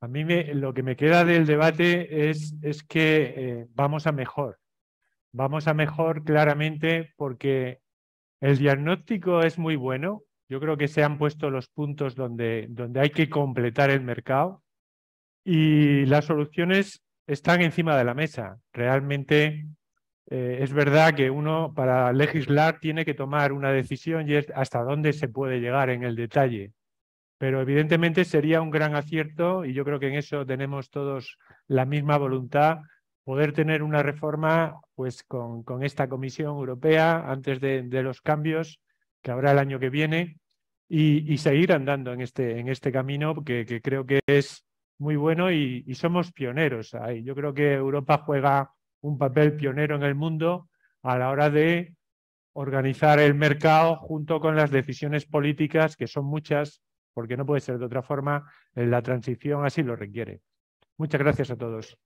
A mí lo que me queda del debate es, que eh, vamos a mejor. Vamos a mejor claramente porque el diagnóstico es muy bueno. Yo creo que se han puesto los puntos donde, donde hay que completar el mercado y las soluciones están encima de la mesa. Realmente eh, es verdad que uno para legislar tiene que tomar una decisión y es hasta dónde se puede llegar en el detalle. Pero evidentemente sería un gran acierto y yo creo que en eso tenemos todos la misma voluntad, poder tener una reforma pues con, esta Comisión Europea antes de, los cambios que habrá el año que viene y, seguir andando en este, en este camino que, creo que es muy bueno y, y, somos pioneros ahí. Yo creo que Europa juega un papel pionero en el mundo a la hora de organizar el mercado junto con las decisiones políticas, que son muchas, porque no puede ser de otra forma, eh, la transición así lo requiere. Muchas gracias a todos.